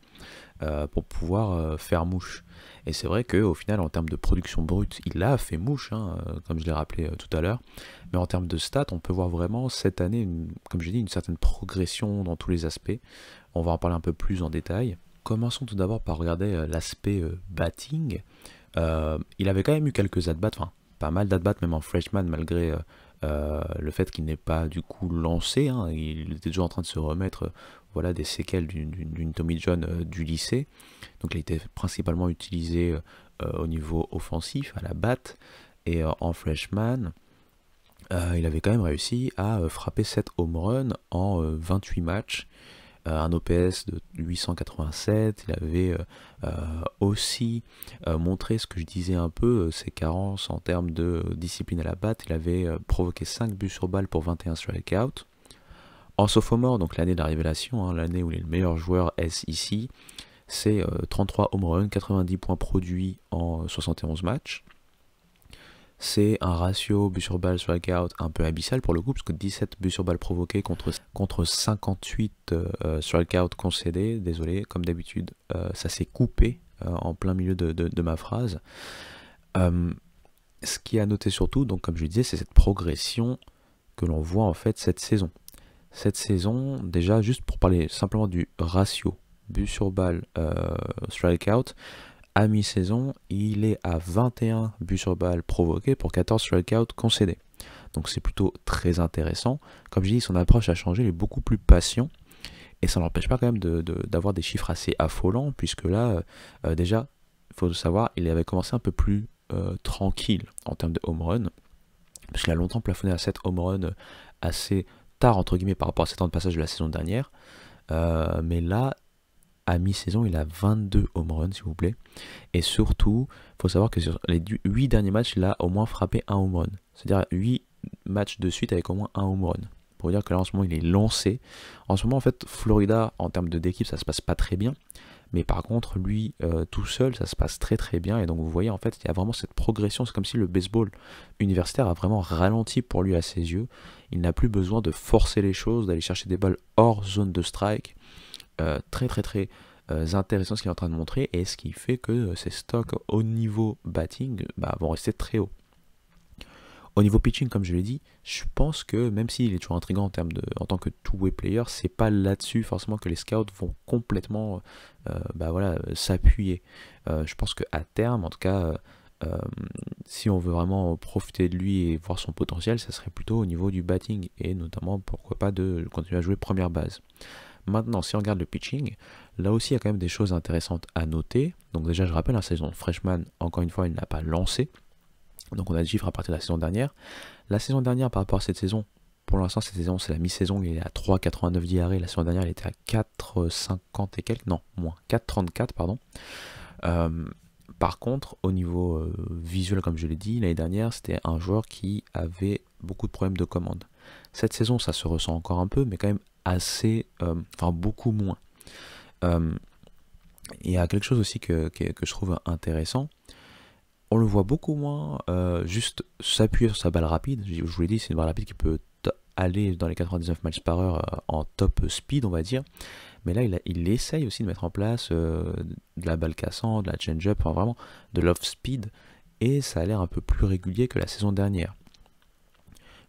euh, pour pouvoir faire mouche. Et c'est vrai qu'au final, en termes de production brute, il a fait mouche, hein, comme je l'ai rappelé tout à l'heure. Mais en termes de stats, on peut voir vraiment cette année, une, comme j'ai dit, une certaine progression dans tous les aspects. On va en parler un peu plus en détail. Commençons tout d'abord par regarder l'aspect batting. Euh, il avait quand même eu quelques at-bats, enfin pas mal d'at-bats même en freshman malgré euh, euh, le fait qu'il n'est pas du coup lancé, hein. il était déjà en train de se remettre voilà, des séquelles d'une Tommy John du lycée. Donc il était principalement utilisé au niveau offensif, à la batte, et en freshman, il avait quand même réussi à frapper 7 home runs en 28 matchs un euh, OPS de 887, il avait euh, euh, aussi montré ce que je disais un peu, ses carences en termes de discipline à la batte, il avait provoqué 5 buts sur balle pour 21 strikeouts. En sophomore, donc l'année de la révélation, hein, l'année où il est le meilleur joueur S ici, c'est 33 home runs, 90 points produits en 71 matchs. C'est un ratio but sur balle strikeout un peu abyssal pour le coup, parce que 17 buts sur balle provoqués contre, contre 58 euh, out euh, concédés. Désolé, comme d'habitude, euh, ça s'est coupé euh, en plein milieu de, ma phrase. ce qui est à noter surtout, donc comme je disais, c'est cette progression que l'on voit en fait cette saison. Cette saison, déjà, juste pour parler simplement du ratio but sur balle strikeout, à mi-saison, il est à 21 buts sur balle provoqués pour 14 strikeouts concédés. Donc c'est plutôt très intéressant. Comme je dis, son approche a changé, il est beaucoup plus patient. Et ça n'empêche pas quand même d'avoir de, des chiffres assez affolants, puisque là, euh, euh, déjà, il faut savoir, il avait commencé un peu plus euh, tranquille en termes de home run, parce a longtemps plafonné à 7 home run assez tard, entre guillemets, par rapport à 7 temps de passage de la saison dernière. mais là, à mi-saison, il a 22 home runs, s'il vous plaît. Et surtout, il faut savoir que sur les 8 derniers matchs, il a au moins frappé un home run. C'est-à-dire 8 matchs de suite avec au moins un home run. Pour dire que là, en ce moment, il est lancé. En ce moment, en fait, Florida, en termes d'équipe, ça se passe pas très bien. Mais par contre, lui, euh, tout seul, ça se passe très très bien. Et donc, vous voyez, en fait, il y a vraiment cette progression. C'est comme si le baseball universitaire a vraiment ralenti pour lui à ses yeux. Il n'a plus besoin de forcer les choses, d'aller chercher des balles hors zone de strike. Euh, très très très euh, intéressant ce qu'il est en train de montrer et ce qui fait que ses euh, stocks au niveau batting bah, vont rester très haut. Au niveau pitching, comme je l'ai dit, je pense que même s'il est toujours intriguant en, termes de, en tant que two-way player, c'est pas là-dessus forcément que les scouts vont complètement bah voilà, s'appuyer. je pense qu'à terme, en tout cas, si on veut vraiment profiter de lui et voir son potentiel, ça serait plutôt au niveau du batting et notamment pourquoi pas de continuer à jouer première base. Maintenant, si on regarde le pitching, là aussi il y a quand même des choses intéressantes à noter. Donc déjà, je rappelle, la hein, saison freshman, encore une fois, il n'a pas lancé. Donc on a des chiffres à partir de la saison dernière. La saison dernière par rapport à cette saison, pour l'instant cette saison c'est la mi-saison, il est à 3,89 d'IRA. E. La saison dernière il était à 4,50 et quelques, non moins, 4,34 pardon. Euh, par contre, au niveau euh, visuel, comme je l'ai dit, l'année dernière, c'était un joueur qui avait beaucoup de problèmes de commande. Cette saison, ça se ressent encore un peu, mais quand même assez, euh, enfin beaucoup moins. Euh, il y a quelque chose aussi que, je trouve intéressant. On le voit beaucoup moins euh, juste s'appuyer sur sa balle rapide. Je vous l'ai dit, c'est une balle rapide qui peut aller dans les 99 miles par heure en top speed, on va dire. Mais là, il, essaye aussi de mettre en place de la balle cassante, de la change-up, enfin, vraiment de l'off-speed. Et ça a l'air un peu plus régulier que la saison dernière.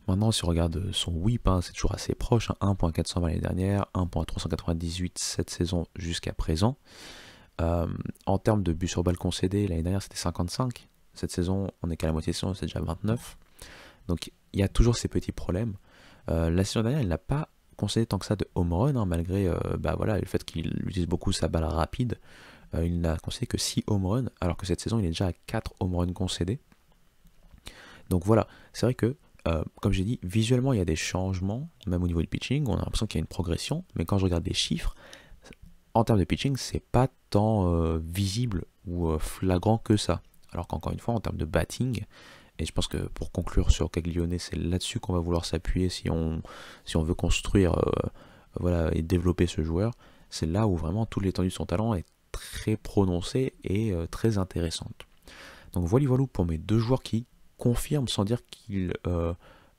Maintenant, si on regarde son whip, hein, c'est toujours assez proche, hein, 1.420 l'année dernière, 1.398 cette saison jusqu'à présent. Euh, en termes de buts sur balles concédés, l'année dernière c'était 55. Cette saison, on n'est qu'à la moitié de saison, c'est déjà 29. Donc il y a toujours ces petits problèmes. Euh, la saison dernière, il n'a pas concédé tant que ça de home run, hein, malgré euh, bah le fait qu'il utilise beaucoup sa balle rapide. il n'a concédé que 6 home run, alors que cette saison, il est déjà à 4 home runs concédés. Donc voilà, c'est vrai que euh, comme j'ai dit, visuellement, il y a des changements, même au niveau du pitching. On a l'impression qu'il y a une progression, mais quand je regarde des chiffres, en termes de pitching, c'est pas tant euh, visible ou euh, flagrant que ça. Alors qu'encore une fois, en termes de batting, et je pense que pour conclure sur Caglione, c'est là-dessus qu'on va vouloir s'appuyer si on, si on veut construire voilà, et développer ce joueur. C'est là où vraiment toute l'étendue de son talent est très prononcée et très intéressante. Donc voilà, voilà pour mes deux joueurs qui confirme sans dire qu'il euh,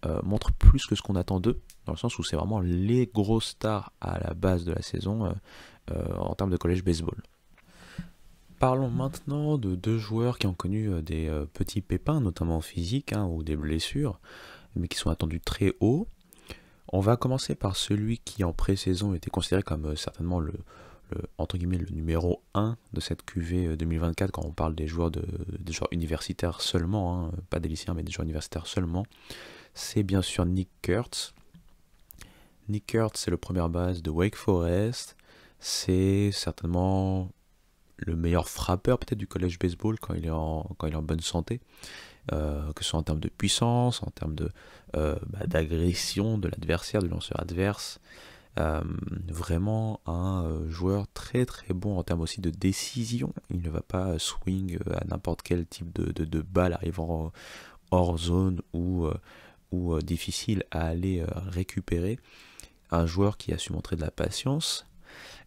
euh, montre plus que ce qu'on attend d'eux, dans le sens où c'est vraiment les gros stars à la base de la saison euh, en termes de collège baseball. Parlons maintenant de deux joueurs qui ont connu des petits pépins, notamment physiques hein, ou des blessures, mais qui sont attendus très haut. On va commencer par celui qui en pré-saison était considéré comme certainement le, entre guillemets, le numéro 1 de cette QV 2024 euh, quand on parle des joueurs, de, des joueurs universitaires seulement, hein, euh, pas des lycéens mais des joueurs universitaires seulement, c'est bien sûr Nick Kurtz. Nick Kurtz, c'est le premier base de Wake Forest. C'est certainement le meilleur frappeur peut-être du college baseball quand il est en, quand il est en bonne santé, euh, que ce soit en termes de puissance, en termes bah, d'agression de, euh, de l'adversaire, du lanceur adverse. Euh, vraiment un euh, joueur très très bon en termes aussi de décision. Il ne va pas swing euh, à n'importe quel type de, de, balle arrivant hors zone ou, ou difficile à aller récupérer. Un joueur qui a su montrer de la patience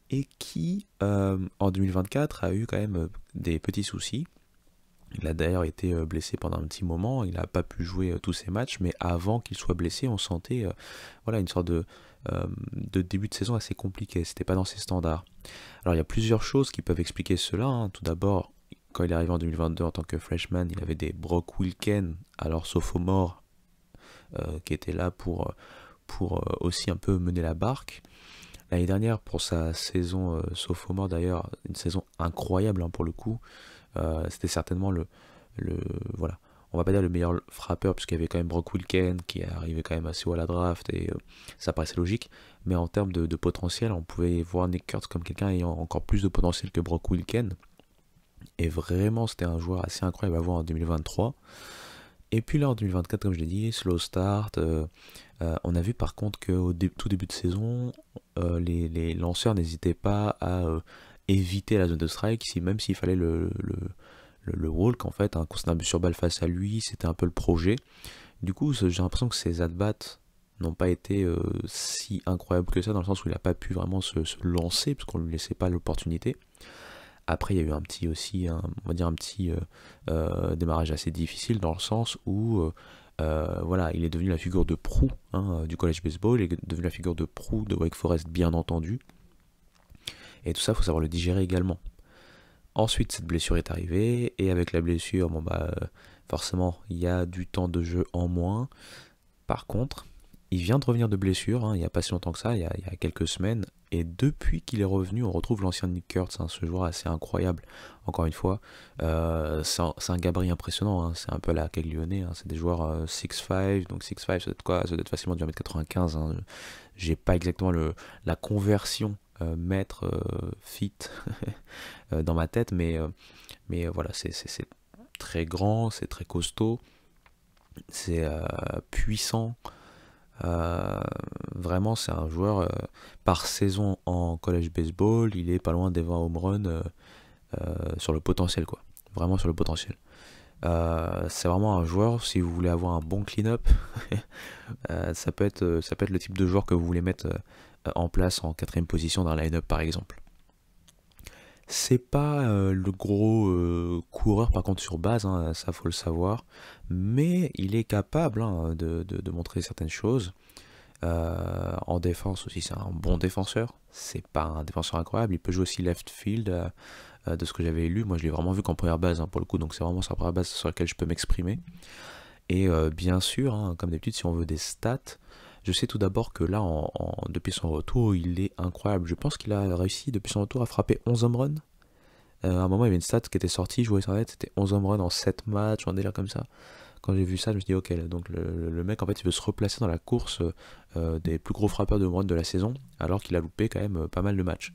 et qui en 2024 a eu quand même des petits soucis. Il a d'ailleurs été blessé pendant un petit moment, il n'a pas pu jouer tous ses matchs, mais avant qu'il soit blessé, on sentait voilà, une sorte de, euh, de début de saison assez compliqué, c'était pas dans ses standards. Alors il y a plusieurs choses qui peuvent expliquer cela. Hein. Tout d'abord, quand il est arrivé en 2022 en tant que freshman, il avait des Brock Wilken, alors sophomore, euh, qui était là pour, pour euh, aussi un peu mener la barque. L'année dernière, pour sa saison euh, sophomore d'ailleurs, une saison incroyable hein, pour le coup, c'était certainement le, le, voilà, on va pas dire le meilleur frappeur, puisqu'il y avait quand même Brock Wilken qui arrivait quand même assez haut à la draft et euh, ça paraissait logique. Mais en termes de, potentiel, on pouvait voir Nick Kurtz comme quelqu'un ayant encore plus de potentiel que Brock Wilken. Et vraiment, c'était un joueur assez incroyable à voir en 2023. Et puis là en 2024, comme je l'ai dit, slow start. Euh, euh, on a vu par contre qu'au tout début de saison, les, lanceurs n'hésitaient pas à éviter la zone de strike, même s'il fallait le, le, rôle walk fait, hein, un but sur balle face à lui, c'était un peu le projet. Du coup, j'ai l'impression que ses at-bats n'ont pas été euh, si incroyables que ça, dans le sens où il n'a pas pu vraiment se, lancer, parce qu'on ne lui laissait pas l'opportunité. Après, il y a eu un petit aussi, va dire un petit euh, euh, démarrage assez difficile, dans le sens où voilà, il est devenu la figure de proue hein, du college baseball, il est devenu la figure de proue de Wake Forest, bien entendu. Et tout ça, il faut savoir le digérer également. Ensuite, cette blessure est arrivée, et avec la blessure, bon bah, euh, forcément, il y a du temps de jeu en moins. Par contre, il vient de revenir de blessure, hein, il n'y a pas si longtemps que ça, il y a, quelques semaines, et depuis qu'il est revenu, on retrouve l'ancien Nick Kurtz, hein, ce joueur assez incroyable, encore une fois. Euh, c'est un, un gabarit impressionnant, hein. c'est un peu la Keg lyonnais, c'est des joueurs 6'5, euh, 5 donc 6'5 ça doit être quoi Ça doit être facilement du 1m95, j'ai pas exactement la conversion euh, mettre euh, fit euh, dans ma tête, mais, mais voilà, c'est très grand, c'est très costaud, c'est puissant. vraiment, c'est un joueur par saison en college baseball, il est pas loin des 20 home run sur le potentiel, quoi. Vraiment sur le potentiel. c'est vraiment un joueur, si vous voulez avoir un bon clean-up, ça, peut ça peut être le type de joueur que vous voulez mettre euh, en place en quatrième position d'un line-up par exemple. C'est pas euh, le gros euh, coureur par contre sur base, hein, ça faut le savoir, mais il est capable hein, de, montrer certaines choses. en défense aussi, c'est un bon défenseur. C'est pas un défenseur incroyable. Il peut jouer aussi left field de ce que j'avais lu. Moi, je l'ai vraiment vu qu'en première base hein, pour le coup, donc c'est vraiment sa première base sur laquelle je peux m'exprimer. Et bien sûr, comme d'habitude, si on veut des stats, je sais tout d'abord que là, depuis son retour, il est incroyable. Je pense qu'il a réussi depuis son retour à frapper 11 home runs. Euh, à un moment, il y avait une stat qui était sortie, je voyais sur net, c'était 11 home runs en 7 matchs, un délire comme ça. Quand j'ai vu ça, je me suis dit, ok, donc le, mec, en fait, il veut se replacer dans la course euh, des plus gros frappeurs de home de la saison, alors qu'il a loupé quand même euh, pas mal de matchs.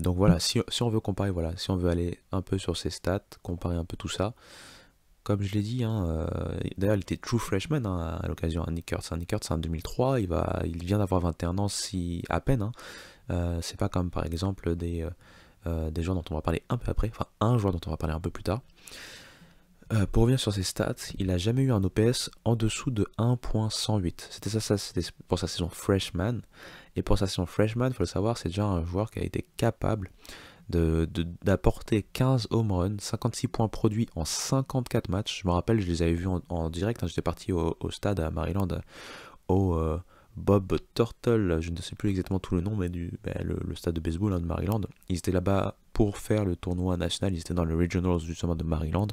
donc voilà, si, on veut comparer, voilà, si on veut aller un peu sur ses stats, comparer un peu tout ça, comme je l'ai dit, hein, euh, d'ailleurs il était true freshman hein, à l'occasion à Nick un hein, Nick en 2003, il, va, il vient d'avoir 21 ans si à peine. Euh, c'est pas comme par exemple des, euh, des joueurs dont on va parler un peu après, enfin un joueur dont on va parler un peu plus tard. pour revenir sur ses stats, il n'a jamais eu un OPS en dessous de 1.108. C'était ça, ça c'était pour sa saison freshman. Et pour sa saison freshman, il faut le savoir, c'est déjà un joueur qui a été capable d'apporter de, 15 home runs, 56 points produits en 54 matchs. Je me rappelle, je les avais vus en, direct, hein. j'étais parti au, stade à Maryland, au euh, Bob Turtle, je ne sais plus exactement tout le nom, mais du, bah, le, stade de baseball hein, de Maryland. Ils étaient là-bas pour faire le tournoi national, ils étaient dans le Regionals justement de Maryland.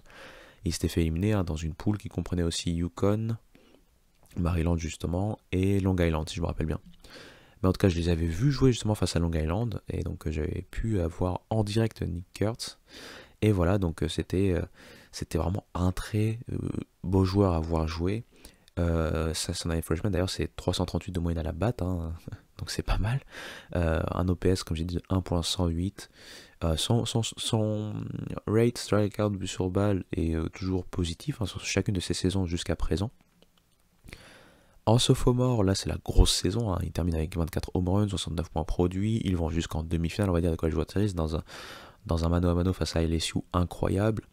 Ils s'étaient fait éliminer hein, dans une poule qui comprenait aussi Yukon, Maryland justement, et Long Island, si je me rappelle bien. Mais en tout cas, je les avais vus jouer justement face à Long Island. Et donc, euh, j'avais pu avoir en direct Nick Kurtz. Et voilà, donc euh, c'était euh, c'était vraiment un très beau joueur à voir jouer. Ça, son année freshman d'ailleurs c'est 338 de moyenne à la batte, hein. donc c'est pas mal. un OPS comme j'ai dit de 1.108. son, rate strikeout sur balle est toujours positif hein, sur chacune de ses saisons jusqu'à présent. En sophomore, là c'est la grosse saison, hein. il termine avec 24 home runs, 69 points produits, ils vont jusqu'en demi-finale, on va dire, de College World dans un, dans un mano à mano face à LSU incroyable.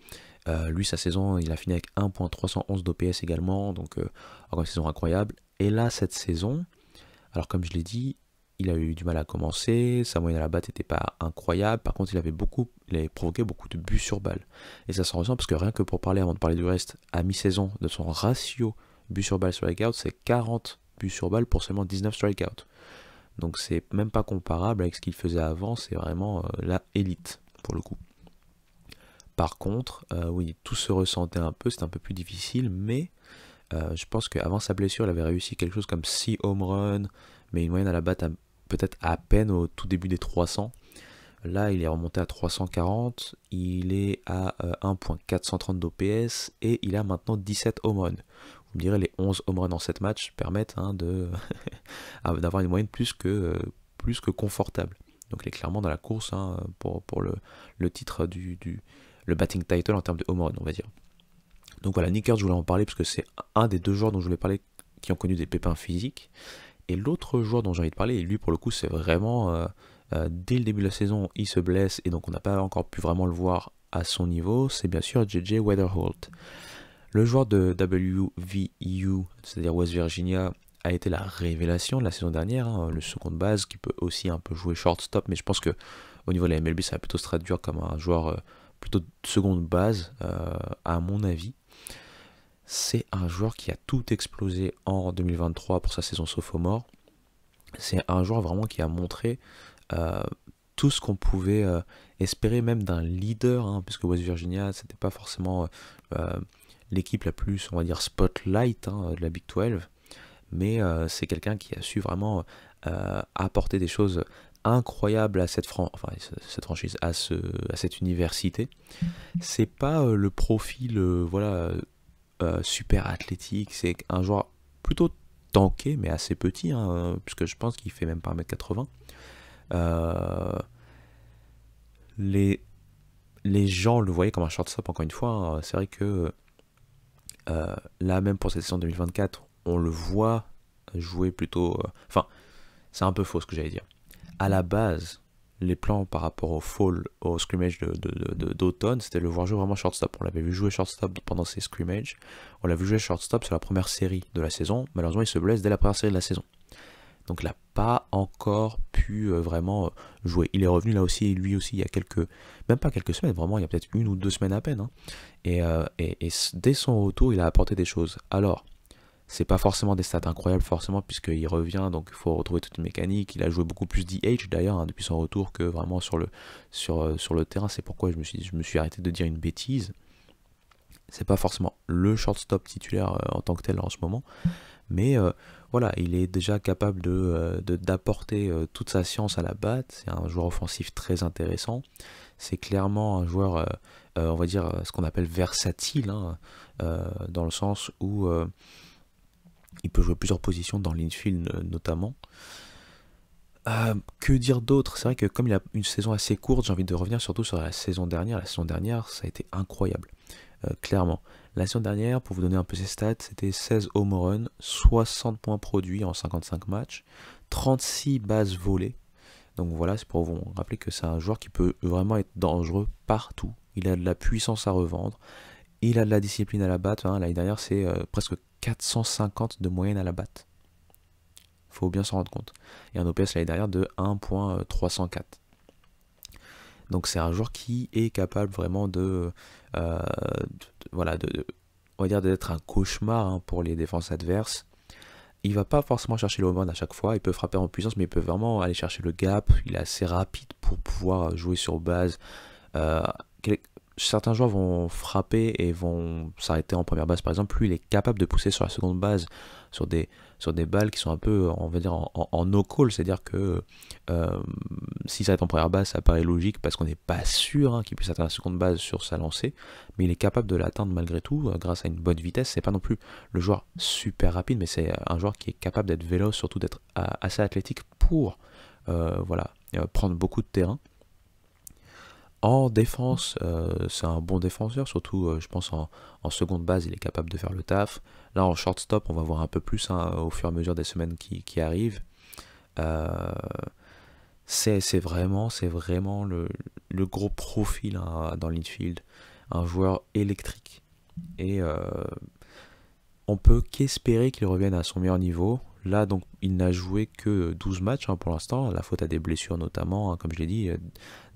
Euh, lui, sa saison, il a fini avec 1.311 d'OPS également, donc euh, encore une saison incroyable. Et là, cette saison, alors comme je l'ai dit, il a eu du mal à commencer, sa moyenne à la batte n'était pas incroyable, par contre il avait beaucoup, il avait provoqué beaucoup de buts sur balle. Et ça s'en ressent parce que rien que pour parler, avant de parler du reste, à mi-saison, de son ratio buts sur balle strikeout, c'est 40 buts sur balle pour seulement 19 strikeouts. Donc c'est même pas comparable avec ce qu'il faisait avant, c'est vraiment euh, la élite pour le coup. Par contre, euh, oui, tout se ressentait un peu, c'était un peu plus difficile, mais euh, je pense qu'avant sa blessure, il avait réussi quelque chose comme 6 home runs, mais une moyenne à la batte peut-être à peine au tout début des 300. Là, il est remonté à 340, il est à 1.430 d'OPS et il a maintenant 17 home runs vous me les 11 home runs dans 7 matchs permettent hein, d'avoir une moyenne plus que, euh, plus que confortable. Donc il est clairement dans la course hein, pour, le, titre du, le batting title en termes de home run, on va dire. Donc voilà, Nickers, je voulais en parler parce que c'est un des deux joueurs dont je voulais parler qui ont connu des pépins physiques. Et l'autre joueur dont j'ai envie de parler, lui pour le coup, c'est vraiment euh, euh, dès le début de la saison, il se blesse et donc on n'a pas encore pu vraiment le voir à son niveau, c'est bien sûr JJ Weatherholt. Le joueur de WVU, c'est-à-dire West Virginia, a été la révélation de la saison dernière, hein, le second base qui peut aussi un peu jouer shortstop, mais je pense que au niveau de la MLB, ça va plutôt se traduire comme un joueur euh, plutôt de seconde base, euh, à mon avis. C'est un joueur qui a tout explosé en 2023 pour sa saison sophomore. C'est un joueur vraiment qui a montré euh, tout ce qu'on pouvait espérer, même d'un leader, hein, puisque West Virginia, c'était pas forcément l'équipe la plus, on va dire, spotlight hein, de la Big 12, mais euh, c'est quelqu'un qui a su vraiment euh, apporter des choses incroyables à cette, enfin, cette franchise, à, ce, à cette université. C'est pas euh, le profil voilà, super athlétique, c'est un joueur plutôt tanké, mais assez petit, hein, puisque je pense qu'il fait même pas 1m80. les les gens le voyaient comme un shortstop, encore une fois. Hein. C'est vrai que euh, là même pour cette saison 2024, on le voit jouer plutôt... Euh, enfin, c'est un peu faux ce que j'allais dire. À la base, les plans par rapport au fall, au scrimmage d'automne, c'était le voir jouer vraiment shortstop. On l'avait vu jouer shortstop pendant ses scrimmages. On l'a vu jouer shortstop sur la première série de la saison. Malheureusement, il se blesse dès la première série de la saison. Donc là encore pu euh, vraiment euh, jouer. Il est revenu là aussi, lui aussi, il y a quelques, même pas quelques semaines, vraiment, il y a peut-être une ou deux semaines à peine. Hein. Euh, et, et, et, dès son retour, il a apporté des choses. Alors, c'est pas forcément des stats incroyables, forcément, puisqu'il revient, donc il faut retrouver toute une mécanique. Il a joué beaucoup plus DH d'ailleurs, hein, depuis son retour, que vraiment sur le, sur, sur le terrain. C'est pourquoi je me, suis, je me suis arrêté de dire une bêtise. C'est pas forcément le shortstop titulaire en tant que tel en ce moment mais euh, voilà, il est déjà capable euh, d'apporter euh, toute sa science à la batte, c'est un joueur offensif très intéressant, c'est clairement un joueur, on va dire, ce qu'on appelle versatile, hein, dans le sens où il peut jouer plusieurs positions dans l'infield notamment. que dire d'autre C'est vrai que comme il a une saison assez courte, j'ai envie de revenir surtout sur la saison dernière. La saison dernière, ça a été incroyable. Euh, clairement. La saison dernière, pour vous donner un peu ses stats, c'était 16 home 60 points produits en 55 matchs, 36 bases volées. Donc voilà, c'est pour vous rappeler que c'est un joueur qui peut vraiment être dangereux partout. Il a de la puissance à revendre, il a de la discipline à la batte. Hein. L'année dernière, c'est euh, presque 450 de moyenne à la batte. Faut bien s'en rendre compte. Et un OPS l'année dernière de 1.304. Euh, Donc c'est un joueur qui est capable vraiment de euh, voilà, on va dire d'être un cauchemar hein, pour les défenses adverses. Il va pas forcément chercher le home à chaque fois, il peut frapper en puissance, mais il peut vraiment aller chercher le gap. Il est assez rapide pour pouvoir jouer sur base. Euh, certains joueurs vont frapper et vont s'arrêter en première base par exemple, lui il est capable de pousser sur la seconde base, sur des, sur des balles qui sont un peu, on va dire, en, no-call, c'est-à-dire que euh, si ça est en première base, ça paraît logique parce qu'on n'est pas sûr hein, qu'il puisse atteindre la seconde base sur sa lancée, mais il est capable de l'atteindre malgré tout euh, grâce à une bonne vitesse. C'est pas non plus le joueur super rapide, mais c'est euh, un joueur qui est capable d'être véloce, surtout d'être assez athlétique pour voilà, prendre beaucoup de terrain. En défense, euh, c'est un bon défenseur, surtout euh, je pense en, seconde base, il est capable de faire le taf. Là en shortstop, on va voir un peu plus hein, au fur et à mesure des semaines qui, arrivent. Euh, c'est vraiment, c'est vraiment le, gros profil hein, dans l'infield, un joueur électrique. Et on peut qu'espérer qu'il revienne à son meilleur niveau. Là, donc, il n'a joué que 12 matchs hein, pour l'instant, la faute à des blessures notamment, hein, comme je l'ai dit, euh,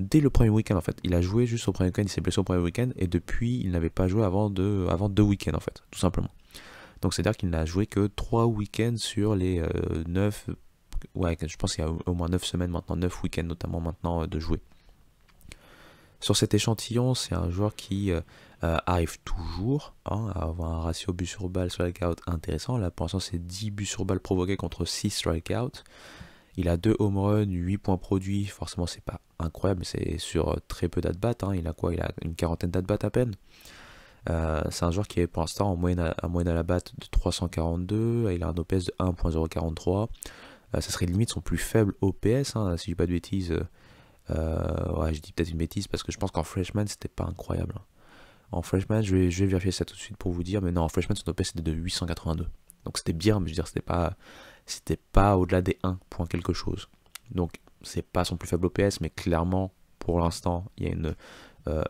dès le premier week-end en fait. Il a joué juste au premier week-end, il s'est blessé au premier week-end, et depuis, il n'avait pas joué avant, de, avant deux week-ends en fait, tout simplement. Donc, c'est-à-dire qu'il n'a joué que trois week-ends sur les 9, euh, ouais, je pense qu'il y a au moins 9 semaines maintenant, 9 week-ends notamment maintenant euh, de jouer. Sur cet échantillon, c'est un joueur qui euh, euh, arrive toujours hein, à avoir un ratio but sur balle strikeout intéressant. Là, pour l'instant, c'est 10 buts sur balle provoqués contre 6 strikeouts. Il a 2 home runs, 8 points produits. Forcément, c'est pas incroyable, mais c'est sur euh, très peu d'at-bat. Hein. Il a quoi Il a une quarantaine d'at-bat à peine. c'est un joueur qui est pour l'instant en moyenne à, la batte de 342. Il a un OPS de 1.043. ça serait limite son plus faible OPS, hein, si je dis pas de bêtises. Euh, ouais, je dis peut-être une bêtise parce que je pense qu'en freshman, c'était pas incroyable. Hein. En freshman, je vais, vérifier ça tout de suite pour vous dire, mais non, en freshman, son OPS c'était de 882. Donc c'était bien, mais je veux dire, c'était pas, c'était pas au-delà des 1 point quelque chose. Donc c'est pas son plus faible OPS, mais clairement, pour l'instant, il y a une, euh,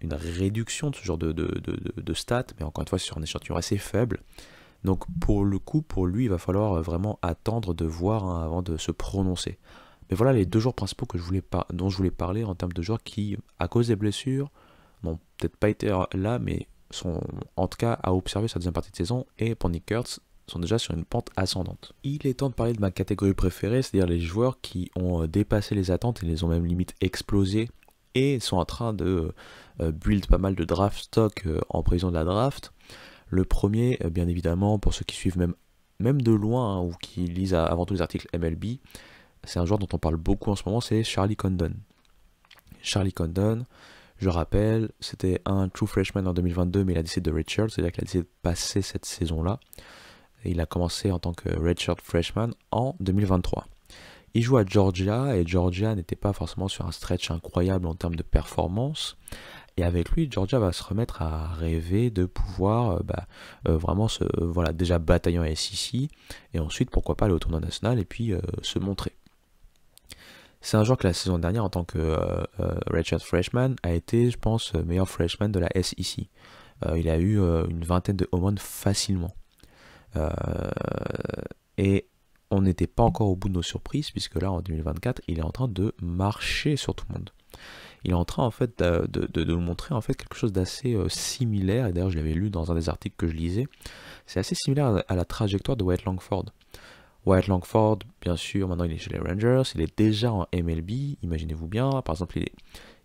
une réduction de ce genre de, de, de, stats, mais encore une fois, sur une échantillon assez faible. Donc pour le coup, pour lui, il va falloir vraiment attendre de voir hein, avant de se prononcer. Mais voilà les deux joueurs principaux que je voulais dont je voulais parler en termes de joueurs qui, à cause des blessures, n'ont peut-être pas été là, mais sont en tout cas à observer sa deuxième partie de saison. Et pour Nick Kurtz, sont déjà sur une pente ascendante. Il est temps de parler de ma catégorie préférée, c'est-à-dire les joueurs qui ont euh, dépassé les attentes et les ont même limite explosé et sont en train de euh, build pas mal de draft stock euh, en prévision de la draft. Le premier, bien évidemment, pour ceux qui suivent même, même de loin hein, ou qui lisent avant tout les articles MLB, c'est un joueur dont on parle beaucoup en ce moment, c'est Charlie Condon. Charlie Condon, je rappelle, c'était un true freshman en 2022, mais il a décidé de redshirt, c'est-à-dire qu'il a décidé de passer cette saison-là. Il a commencé en tant que redshirt freshman en 2023. Il joue à Georgia et Georgia n'était pas forcément sur un stretch incroyable en termes de performance. Et avec lui, Georgia va se remettre à rêver de pouvoir euh, bah, euh, vraiment se, euh, voilà, déjà bataillant en SEC et ensuite pourquoi pas aller au tournoi national et puis se montrer. C'est un joueur que la saison dernière, en tant que euh, euh, Richard Freshman, a été, je pense, euh, meilleur freshman de la SEC. il a eu une vingtaine de home facilement. et on n'était pas encore au bout de nos surprises, puisque là, en 2024, il est en train de marcher sur tout le monde. Il est en train en fait de, nous montrer en fait quelque chose d'assez similaire, et d'ailleurs je l'avais lu dans un des articles que je lisais, c'est assez similaire à la trajectoire de White Langford. Wyatt Langford, bien sûr, maintenant il est chez les Rangers, il est déjà en MLB, imaginez-vous bien. Par exemple,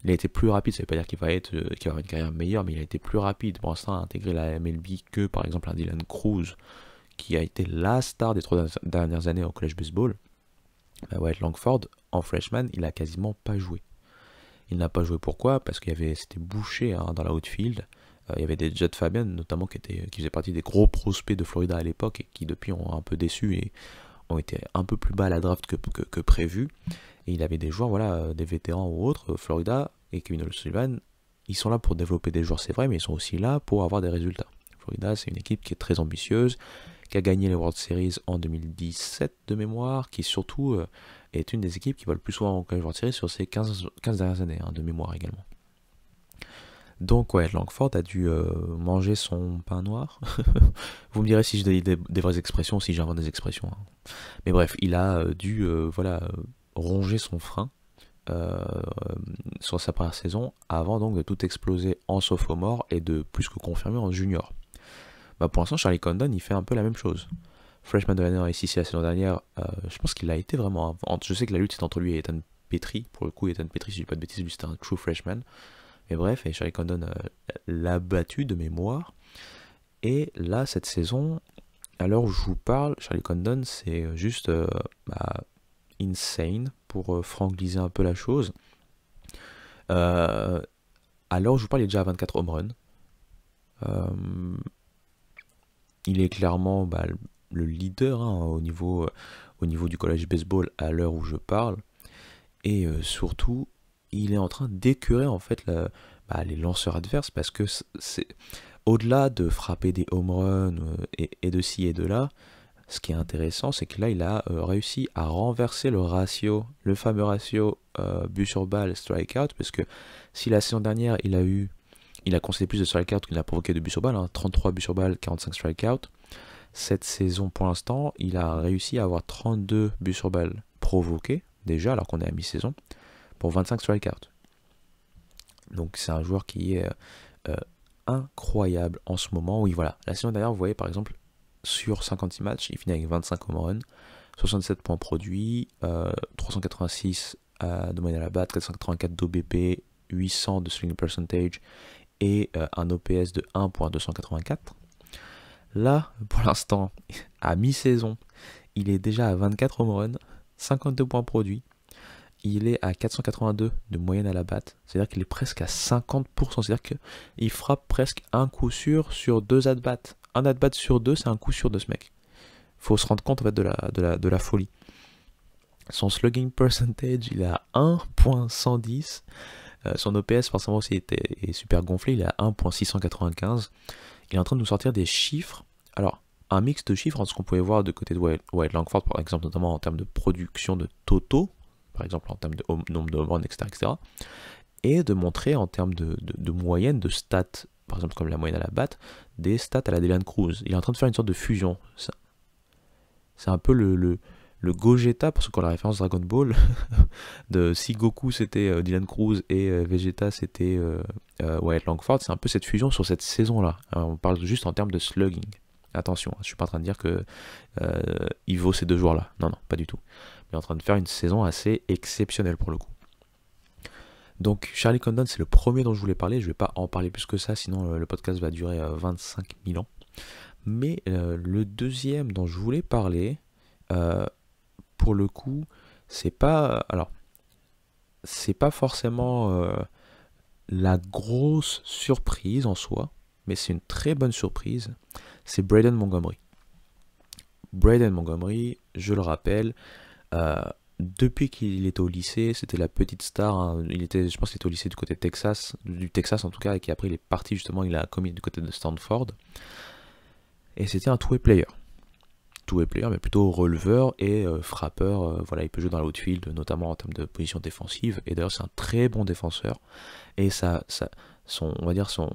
il, a été plus rapide, ça ne veut pas dire qu'il va, être, euh, avoir une carrière meilleure, mais il a été plus rapide pour l'instant à intégrer la MLB que par exemple un Dylan Cruz, qui a été la star des trois dernières années au collège baseball. Euh, Wyatt Langford, en freshman, il a quasiment pas joué. Il n'a pas joué pourquoi Parce qu'il y avait, c'était bouché hein, dans la outfield. Euh, il y avait des Jets Fabian notamment qui, était, qui partie des gros prospects de Florida à l'époque et qui depuis ont un peu déçu et ont été un peu plus bas à la draft que, prévu. Et il avait des joueurs, voilà, euh, des vétérans ou autres, euh, Florida et Kevin Sullivan ils sont là pour développer des joueurs, c'est vrai, mais ils sont aussi là pour avoir des résultats. Florida, c'est une équipe qui est très ambitieuse, qui a gagné les World Series en 2017 de mémoire, qui surtout euh, est une des équipes qui va le plus souvent en World Series sur ces 15, 15 dernières années, hein, de mémoire également. Donc ouais, Langford a dû euh, manger son pain noir. Vous me direz si j'ai des, vraies expressions, si j'invente des expressions. Hein. Mais bref, il a euh, dû euh, voilà ronger son frein sur sa première saison avant donc de tout exploser en sophomore et de plus que confirmer en junior. Bah, pour l'instant, Charlie Condon, il fait un peu la même chose. Freshman de l'année ici, la saison dernière, je pense qu'il a été vraiment. Je sais que la lutte est entre lui et Ethan Petrie. Pour le coup, Ethan Petrie, si je dis pas de bêtises, lui un true freshman. Mais bref, et Charlie Condon euh, l'a battu de mémoire. Et là, cette saison, à l'heure où je vous parle, Charlie Condon, c'est euh, juste euh, bah, insane pour frangliser un peu la chose. Euh, à l'heure où je vous parle, il est déjà à 24 home runs. il est clairement bah, le leader hein, au, niveau, au niveau du collège baseball à l'heure où je parle. Et surtout, il est en train d'écurer en fait bah, les lanceurs adverses parce que c'est au-delà de frapper des home runs euh, et, de ci et de là, ce qui est intéressant, c'est que là, il a euh, réussi à renverser le ratio, le fameux ratio euh, but sur balle out, parce que si la saison dernière, il a eu, il a concédé plus de strikeout qu'il a provoqué de but sur balle, 33 buts sur balle, 45 strike out, Cette saison, pour l'instant, il a réussi à avoir 32 buts sur balle provoqués, déjà, alors qu'on est à mi-saison, pour 25 cartes Donc c'est un joueur qui est euh, euh, incroyable en ce moment. Oui, voilà. La saison d'ailleurs vous voyez par exemple, sur 56 matchs, il finit avec 25 home runs, 67 points produits, 386 à domaine à la batte, 484 d'OBP, 800 de swing percentage et euh, un OPS de 1.284. Là, pour l'instant, à mi-saison, il est déjà à 24 home runs, 52 points produits, il est à 482 de moyenne à la batte, c'est-à-dire qu'il est presque à 50%, c'est-à-dire qu'il frappe presque un coup sûr sur deux at-bats. Un at-bat sur deux, c'est un coup sûr de ce mec. Faut se rendre compte de, la, de, la, folie. Son slugging percentage, il est à 1.110. Euh, son OPS, forcément est super gonflé, il est à 1.695. Il est en train de nous sortir des chiffres. Alors, un mix de chiffres en ce qu'on pouvait voir de côté de Wild Langford, par exemple, notamment en termes de production de Toto par exemple en termes de nombre de home etc., Et de montrer en termes de, de, moyenne de stats, par exemple comme la moyenne à la batte, des stats à la Dylan Cruz. Il est en train de faire une sorte de fusion. C'est un peu le, le, le, Gogeta, parce qu'on a la référence Dragon Ball, de si Goku c'était euh, Dylan Cruz et euh, Vegeta c'était euh, Wyatt Langford, c'est un peu cette fusion sur cette saison-là. on parle juste en termes de slugging. Attention, hein, je ne suis pas en train de dire que il vaut ces deux joueurs-là. Non, non, pas du tout en train de faire une saison assez exceptionnelle pour le coup. Donc Charlie Condon, c'est le premier dont je voulais parler. Je ne vais pas en parler plus que ça, sinon euh, le podcast va durer 25 euh, 000 ans. Mais euh, le deuxième dont je voulais parler, pour le coup, c'est pas. Alors, c'est pas forcément la grosse surprise en soi, mais c'est une très bonne surprise. C'est Braden Montgomery. Braden Montgomery, je le rappelle, euh, depuis qu'il était au lycée, c'était la petite star. Hein. Il était, je pense qu'il était au lycée du côté de Texas, du Texas en tout cas, et qui après il est parti justement, il a commis du côté de Stanford. Et c'était un two-way player. Two-way player, mais plutôt releveur et euh, frappeur. Euh, voilà, il peut jouer dans l'outfield, notamment en termes de position défensive. Et d'ailleurs, c'est un très bon défenseur. Et ça, son, on va dire son,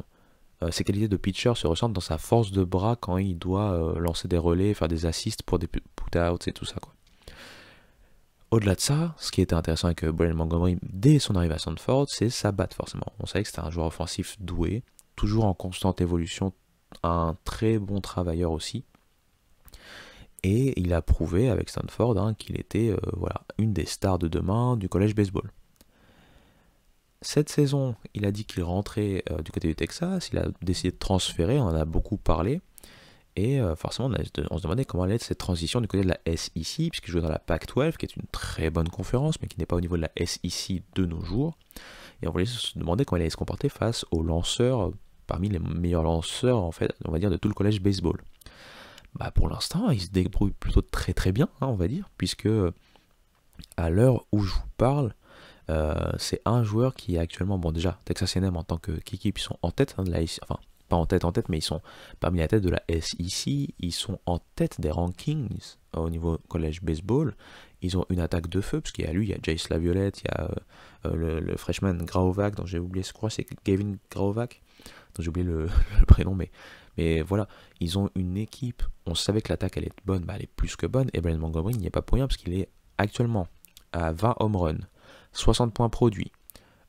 ses qualités de pitcher se ressentent dans sa force de bras quand il doit lancer des relais, faire des assists pour des put-outs et tout ça quoi. Au-delà de ça, ce qui était intéressant avec euh, Brian Montgomery dès son arrivée à Stanford, c'est sa batte forcément. On savait que c'était un joueur offensif doué, toujours en constante évolution, un très bon travailleur aussi. Et il a prouvé avec Stanford hein, qu'il était euh, voilà, une des stars de demain du collège baseball. Cette saison, il a dit qu'il rentrait euh, du côté du Texas, il a décidé de transférer, on en a beaucoup parlé. Et euh, forcément, on, se demandait comment allait être cette transition du côté de la SIC, puisqu'il jouait dans la PAC-12, qui est une très bonne conférence, mais qui n'est pas au niveau de la SIC de nos jours. Et on voulait se demander comment il allait se comporter face aux lanceurs, euh, parmi les meilleurs lanceurs, en fait, on va dire, de tout le collège baseball. Bah, pour l'instant, il se débrouille plutôt très très bien, hein, on va dire, puisque à l'heure où je vous parle, euh, c'est un joueur qui est actuellement, bon déjà, Texas A&M en tant que qu'équipe, ils sont en tête hein, de la, enfin, pas en tête en tête, mais ils sont parmi la tête de la SEC, ils sont en tête des rankings euh, au niveau collège baseball. Ils ont une attaque de feu, parce qu'il y a lui, il y a Jace Laviolette, il y a euh, euh, le, freshman Graovac, dont j'ai oublié, ce crois c'est Gavin Graovac, dont j'ai oublié le, prénom, mais, mais voilà, ils ont une équipe, on savait que l'attaque elle est bonne, bah, elle est plus que bonne, et Brian Montgomery n'y est pas pour rien, parce qu'il est actuellement à 20 home runs, 60 points produits,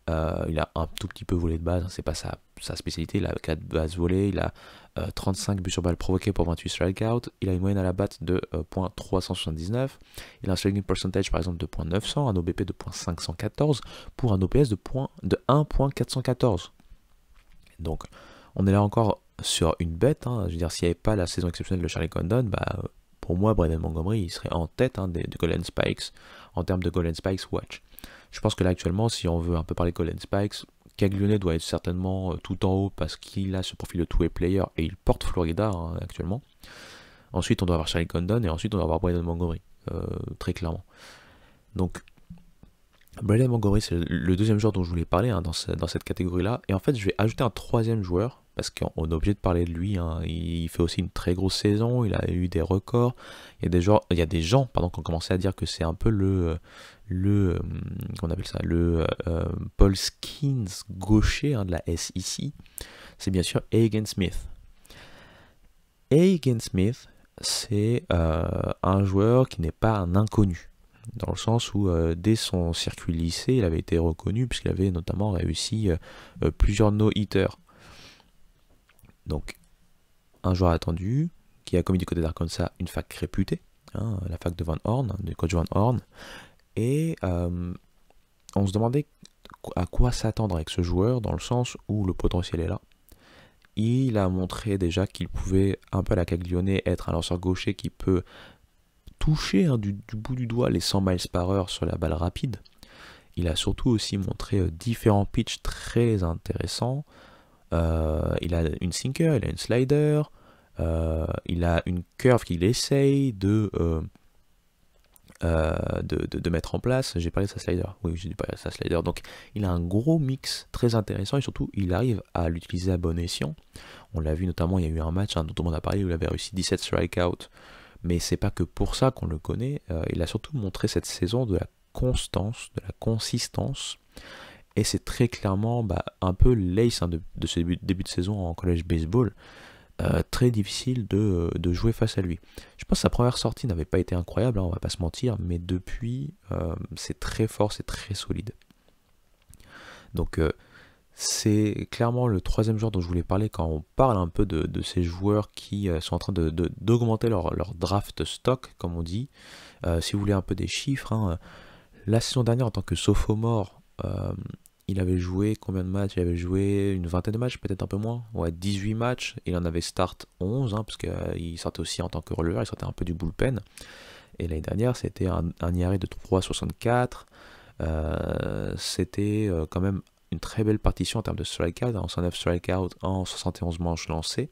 euh, il a un tout petit peu volé de base, hein, c'est pas sa, spécialité. Il a 4 bases volées, il a 35 euh, buts sur balle provoqués pour 28 strikeouts. Il a une moyenne à la batte de 0.379. Euh, .379. Il a un slugging percentage par exemple de .900, un OBP de .514 pour un OPS de, de 1.414. Donc on est là encore sur une bête. Hein. Je veux dire, s'il n'y avait pas la saison exceptionnelle de Charlie Condon, bah, pour moi, Brandon Montgomery, il serait en tête hein, Golden Spikes en termes de Golden Spikes Watch. Je pense que là actuellement, si on veut un peu parler Colin Spikes, Caglione doit être certainement euh, tout en haut parce qu'il a ce profil de tous way player et il porte Florida hein, actuellement. Ensuite, on doit avoir Charlie Condon et ensuite on doit avoir Brandon Montgomery, euh, très clairement. Donc, Brandon Montgomery, c'est le deuxième joueur dont je voulais parler hein, dans, cette catégorie-là. Et en fait, je vais ajouter un troisième joueur parce qu'on est obligé de parler de lui. Hein. Il fait aussi une très grosse saison, il a eu des records. Il y a des, il y des gens qui ont commencé à dire que c'est un peu le, euh, le qu'on euh, appelle ça le euh, euh, Paul Skins gaucher hein, de la SEC, c'est bien sûr Hagen Smith. Hagen Smith, c'est un joueur qui n'est pas un inconnu, dans le sens où dès son circuit lycée, il avait été reconnu puisqu'il avait notamment réussi plusieurs no-hitters. Donc un joueur attendu qui a commis du côté d'Arkansas une fac réputée, hein, la fac de Van Horn, du coach Van Horn, et euh, on se demandait à quoi s'attendre avec ce joueur, dans le sens où le potentiel est là. Il a montré déjà qu'il pouvait, un peu à la caglionner, être un lanceur gaucher qui peut toucher hein, du, bout du doigt les 100 miles par heure sur la balle rapide. Il a surtout aussi montré euh, différents pitches très intéressants. Euh, il a une sinker, il a une slider, il a une curve qu'il essaye de euh, de, de, mettre en place. J'ai parlé de sa slider. Oui, j'ai parlé slider. Donc, il a un gros mix très intéressant et surtout, il arrive à l'utiliser à bon escient. On l'a vu notamment, il y a eu un match tout hein, dont monde a parlé où il avait réussi 17 strikeouts. Mais c'est pas que pour ça qu'on le connaît. Euh, il a surtout montré cette saison de la constance, de la consistance. Et c'est très clairement bah, un peu l'ace hein, de, de, ce début, début de saison en collège baseball. Euh, très difficile euh, de, jouer face à lui. Je pense que sa première sortie n'avait pas été incroyable, hein, on va pas se mentir, mais depuis, euh, c'est très fort, c'est très solide. Donc, c'est clairement le troisième joueur dont je voulais parler quand on parle un peu de, de ces joueurs qui sont en train d'augmenter de, leur, leur, draft stock, comme on dit. si vous voulez un peu des chiffres, hein, la saison dernière, en tant que sophomore, il avait joué combien de matchs Il avait joué une vingtaine de matchs, peut-être un peu moins. Ouais, 18 matchs. Il en avait start 11, hein, parce qu'il euh, sortait aussi en tant que releveur, il sortait un peu du bullpen. Et l'année dernière, c'était un, un IRA de 3,64. Euh, c'était euh, quand même une très belle partition en termes de strikeout, hein. en 109 strikeout en 71 manches lancées.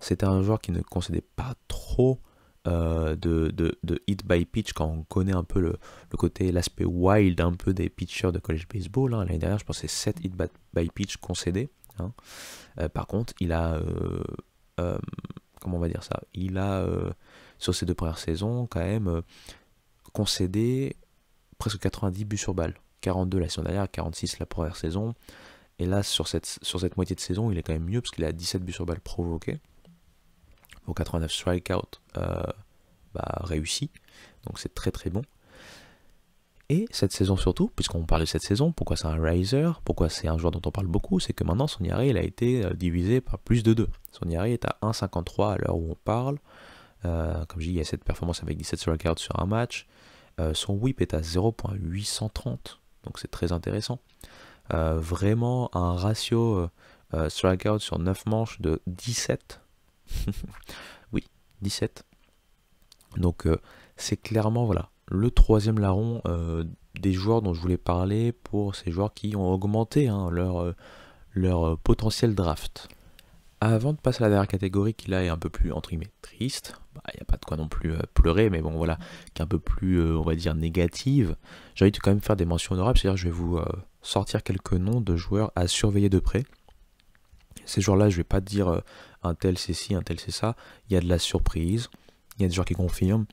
C'était un joueur qui ne concédait pas trop euh, de, de, de, hit by pitch quand on connaît un peu le, le côté, l'aspect wild un peu des pitchers de college baseball. Hein. L'année dernière, je pensais 7 hit by pitch concédés. Hein. Euh, par contre, il a. Euh, comment on va dire ça Il a, sur ses deux premières saisons, quand même concédé presque 90 buts sur balle. 42 la saison dernière, 46 la première saison. Et là, sur cette, sur cette moitié de saison, il est quand même mieux parce qu'il a 17 buts sur balle provoqués. 89 strikeouts euh, bah, Donc c'est très très bon. Et cette saison surtout, puisqu'on parlait de cette saison, pourquoi c'est un riser, pourquoi c'est un joueur dont on parle beaucoup, c'est que maintenant son yari il a été euh, divisé par plus de 2. Son yari est à 1,53 à l'heure où on parle. Euh, comme je dis, il y a cette performance avec 17 strikeouts sur un match. Euh, son whip est à 0.830, donc c'est très intéressant. vraiment un ratio strikeout sur 9 manches de 17, oui, 17. Donc euh, c'est clairement voilà, le troisième larron euh, des joueurs dont je voulais parler pour ces joueurs qui ont augmenté hein, leur, euh, leur potentiel draft. Avant de passer à la dernière catégorie qui là est un peu plus entre guillemets triste, bah, il n'y a pas de quoi non plus pleurer, mais bon voilà, qui est un peu plus on va dire négative, j'ai envie de quand même faire des mentions honorables, c'est-à-dire je vais vous sortir quelques noms de joueurs à surveiller de près ces joueurs là je ne vais pas dire euh, un tel c'est ci, un tel c'est ça. Il y a de la surprise, il y a des joueurs qui confirment,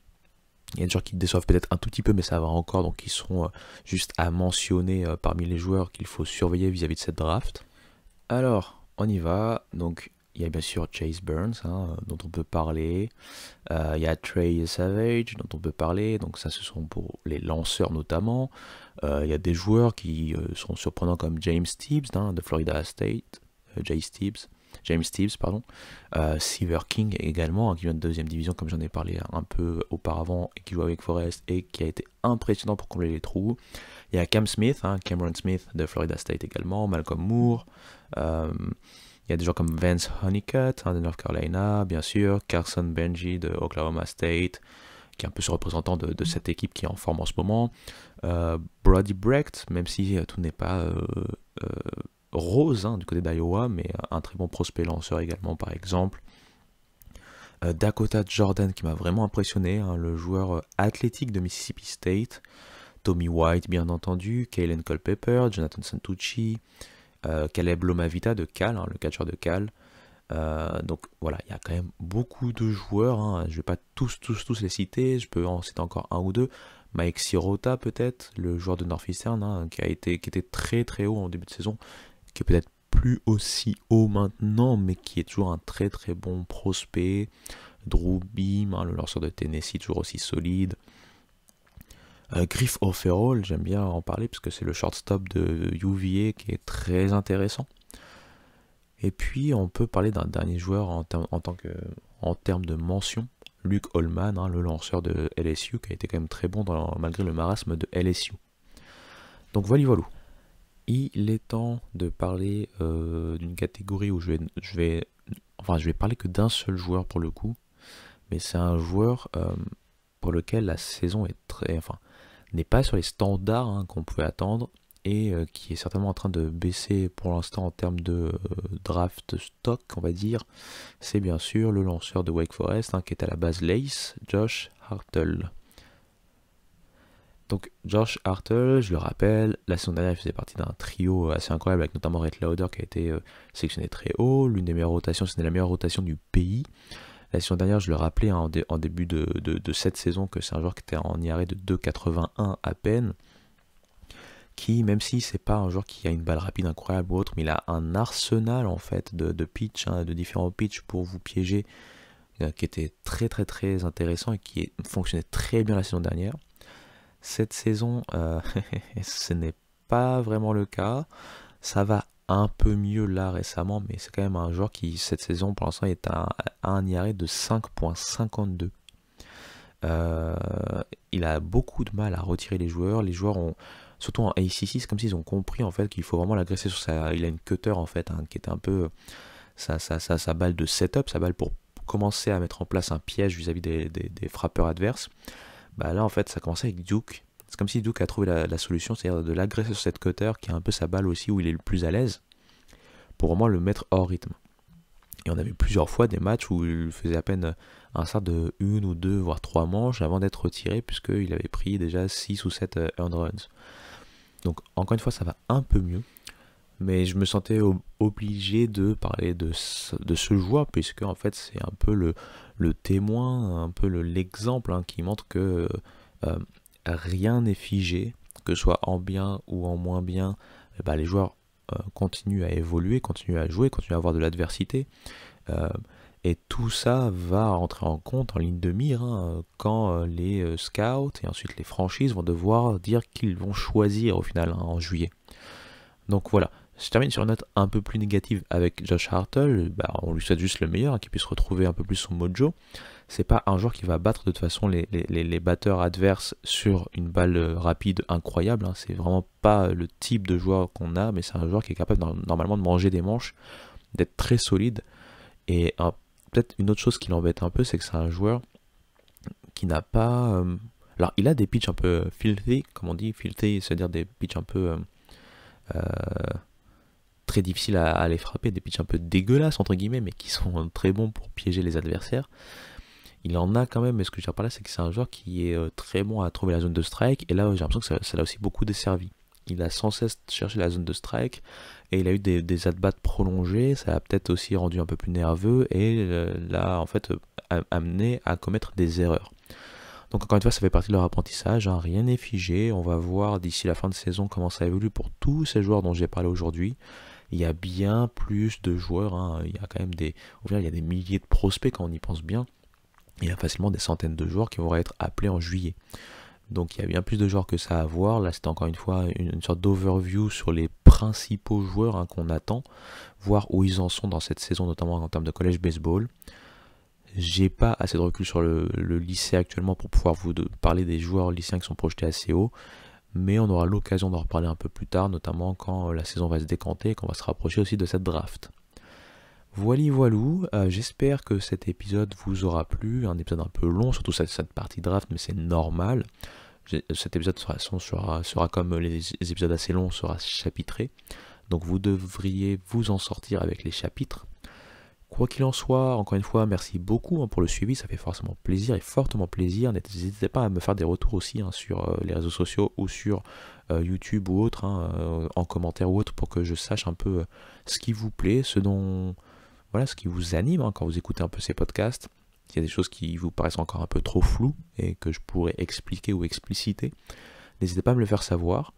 il y a des joueurs qui déçoivent peut-être un tout petit peu, mais ça va encore. Donc ils seront euh, juste à mentionner euh, parmi les joueurs qu'il faut surveiller vis-à-vis de cette draft. Alors, on y va. Donc il y a bien sûr Chase Burns, hein, dont on peut parler. il y a Trey Savage, dont on peut parler. Donc ça, ce sont pour les lanceurs notamment. il y a des joueurs qui sont surprenants comme James Tibbs hein, de Florida State. Euh, james tibbs James Tibbs, pardon, euh, Silver King également, hein, qui vient de deuxième division, comme j'en ai parlé un peu auparavant, et qui joue avec Forest et qui a été impressionnant pour combler les trous. Il y a Cam Smith, hein, Cameron Smith de Florida State également, Malcolm Moore. Euh, il y a des gens comme Vance Honeycutt hein, de North Carolina, bien sûr, Carson Benji de Oklahoma State, qui est un peu ce représentant de, cette équipe qui est en forme en ce moment. Euh, Brody Brecht, même si euh, tout n'est pas Rose du côté d'Iowa, mais euh, un très bon prospect lanceur également par exemple. Euh, Dakota Jordan qui m'a vraiment impressionné, hein, le joueur euh, athlétique de Mississippi State. Tommy White bien entendu, Kalen Culpepper, Jonathan Santucci, Caleb Lomavita de Cal, hein, le catcheur de Cal. donc voilà, il y a quand même beaucoup de joueurs. Hein. Je ne vais pas tous, tous, tous les citer. Je peux en citer encore un ou deux. Mike Sirota peut-être, le joueur de Northeastern, qui a été, qui était très très haut en début de saison, qui est peut-être plus aussi haut maintenant, mais qui est toujours un très très bon prospect. Drew Beam, hein, le lanceur de Tennessee, toujours aussi solide. Euh, Griff Offerall, j'aime bien en parler parce que c'est le shortstop de UVA qui est très intéressant. Et puis on peut parler d'un dernier joueur en, tant que, en termes de mention, Luke Holman, hein, le lanceur de LSU, qui a été quand même très bon malgré le marasme de LSU. Donc voilà, voilà. Il est temps de parler euh, d'une catégorie où je vais, vais, enfin, je vais parler que d'un seul joueur pour le coup, mais c'est un joueur euh, pour lequel la saison est très, enfin, n'est pas sur les standards hein, qu'on pouvait attendre et euh, qui est certainement en train de baisser pour l'instant en termes de draft stock, on va dire. C'est bien sûr le lanceur de Wake Forest hein, qui est à la base Lace, Josh Hartle. Donc George Hartle, je le rappelle, la saison dernière il faisait partie d'un trio assez incroyable avec notamment Red Lauder qui a été euh, sélectionné très haut, l'une des meilleures rotations, c'était la meilleure rotation du pays. La saison dernière, je le rappelais hein, en, début de, cette saison que c'est un joueur qui était en IRA de 2,81 à peine, qui même si c'est pas un joueur qui a une balle rapide incroyable ou autre, mais il a un arsenal en fait de, pitch, hein, de différents pitch pour vous piéger, euh, qui était très très très intéressant et qui fonctionnait très bien la saison dernière. Cette saison, euh, ce n'est pas vraiment le cas. Ça va un peu mieux là récemment, mais c'est quand même un joueur qui, cette saison, pour l'instant, est à, un IRA de 5.52. Euh, il a beaucoup de mal à retirer les joueurs. Les joueurs ont, surtout en ACC, 6 comme s'ils ont compris en fait qu'il faut vraiment l'agresser sur sa. Il a une cutter en fait, hein, qui est un peu sa, balle de setup, sa balle pour commencer à mettre en place un piège vis-à-vis des, frappeurs adverses. Bah, là en fait ça commençait avec Duke. C'est comme si Duke a trouvé la, solution, c'est-à-dire de l'agresser sur cette cutter qui est un peu sa balle aussi où il est le plus à l'aise, pour au moins le mettre hors rythme. Et on avait plusieurs fois des matchs où il faisait à peine un start de une ou deux, voire trois manches avant d'être retiré, puisqu'il avait pris déjà 6 ou 7 euh, earned runs. Donc encore une fois, ça va un peu mieux. Mais je me sentais obligé de parler de de ce joueur, puisque en fait c'est un peu le, le témoin, un peu l'exemple hein, qui montre que euh, rien n'est figé, que ce soit en bien ou en moins bien, eh ben, les joueurs euh, continuent à évoluer, continuent à jouer, continuent à avoir de l'adversité. Euh, et tout ça va rentrer en compte en ligne de mire hein, quand les scouts et ensuite les franchises vont devoir dire qu'ils vont choisir au final hein, en juillet. Donc voilà, je termine sur une note un peu plus négative avec Josh Hartle. Bah, on lui souhaite juste le meilleur, hein, qu'il puisse retrouver un peu plus son mojo. C'est pas un joueur qui va battre de toute façon les, batteurs adverses sur une balle euh, rapide incroyable. Hein. C'est vraiment pas le type de joueur qu'on a, mais c'est un joueur qui est capable normalement de manger des manches, d'être très solide. Et hein, peut-être une autre chose qui l'embête un peu, c'est que c'est un joueur qui n'a pas. Euh, alors, il a des pitches un peu euh, filthy, comme on dit, filthy, c'est-à-dire des pitches un peu très difficile à, les frapper, des pitchs un peu dégueulasses entre guillemets, mais qui sont très bons pour piéger les adversaires. Il en a quand même, mais ce que je veux par là, c'est que c'est un joueur qui est euh, très bon à trouver la zone de strike, et là j'ai l'impression que ça l'a aussi beaucoup desservi. Il a sans cesse cherché la zone de strike, et il a eu des, des at-bats prolongés, ça a peut-être aussi rendu un peu plus nerveux, et euh, l'a en fait euh, amené à commettre des erreurs. Donc encore une fois, ça fait partie de leur apprentissage, hein, rien n'est figé, on va voir d'ici la fin de saison comment ça évolue pour tous ces joueurs dont j'ai parlé aujourd'hui il y a bien plus de joueurs. Hein. Il y a quand même des, il y a des milliers de prospects quand on y pense bien. Il y a facilement des centaines de joueurs qui vont être appelés en juillet. Donc il y a bien plus de joueurs que ça à voir. Là, c'est encore une fois une, sorte d'overview sur les principaux joueurs hein, qu'on attend, voir où ils en sont dans cette saison, notamment en termes de collège baseball. J'ai pas assez de recul sur le, lycée actuellement pour pouvoir vous parler des joueurs lycéens qui sont projetés assez haut mais on aura l'occasion d'en reparler un peu plus tard, notamment quand euh, la saison va se décanter et qu'on va se rapprocher aussi de cette draft. Voili voilou, euh, j'espère que cet épisode vous aura plu, un épisode un peu long, surtout cette, cette partie draft, mais c'est normal. Euh, cet épisode sera, comme les épisodes assez longs, sera chapitré. Donc vous devriez vous en sortir avec les chapitres. Quoi qu'il en soit, encore une fois, merci beaucoup hein, pour le suivi, ça fait forcément plaisir et fortement plaisir. N'hésitez pas à me faire des retours aussi hein, sur euh, les réseaux sociaux ou sur euh, YouTube ou autre, hein, euh, en commentaire ou autre, pour que je sache un peu ce qui vous plaît, ce dont voilà, ce qui vous anime quand vous écoutez un peu ces podcasts. S'il y a des choses qui vous paraissent encore un peu trop floues et que je pourrais expliquer ou expliciter, n'hésitez pas à me le faire savoir.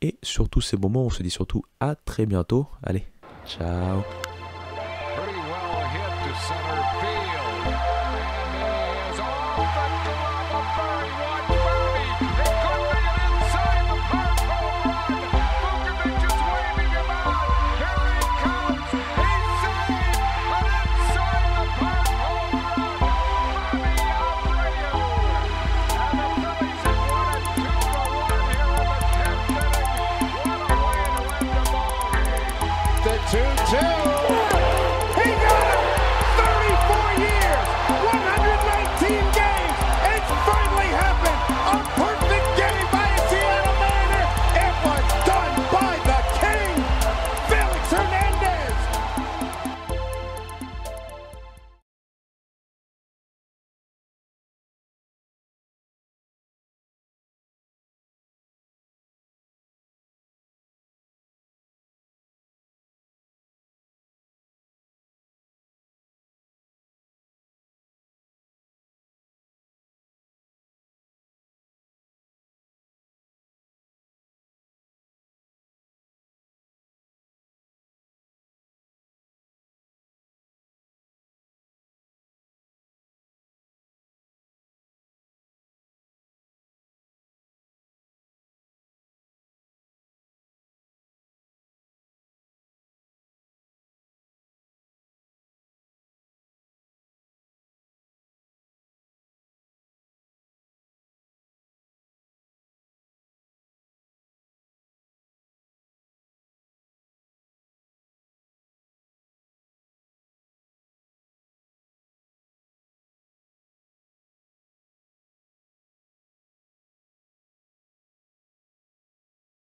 Et surtout ces moments, on se dit surtout à très bientôt. Allez, ciao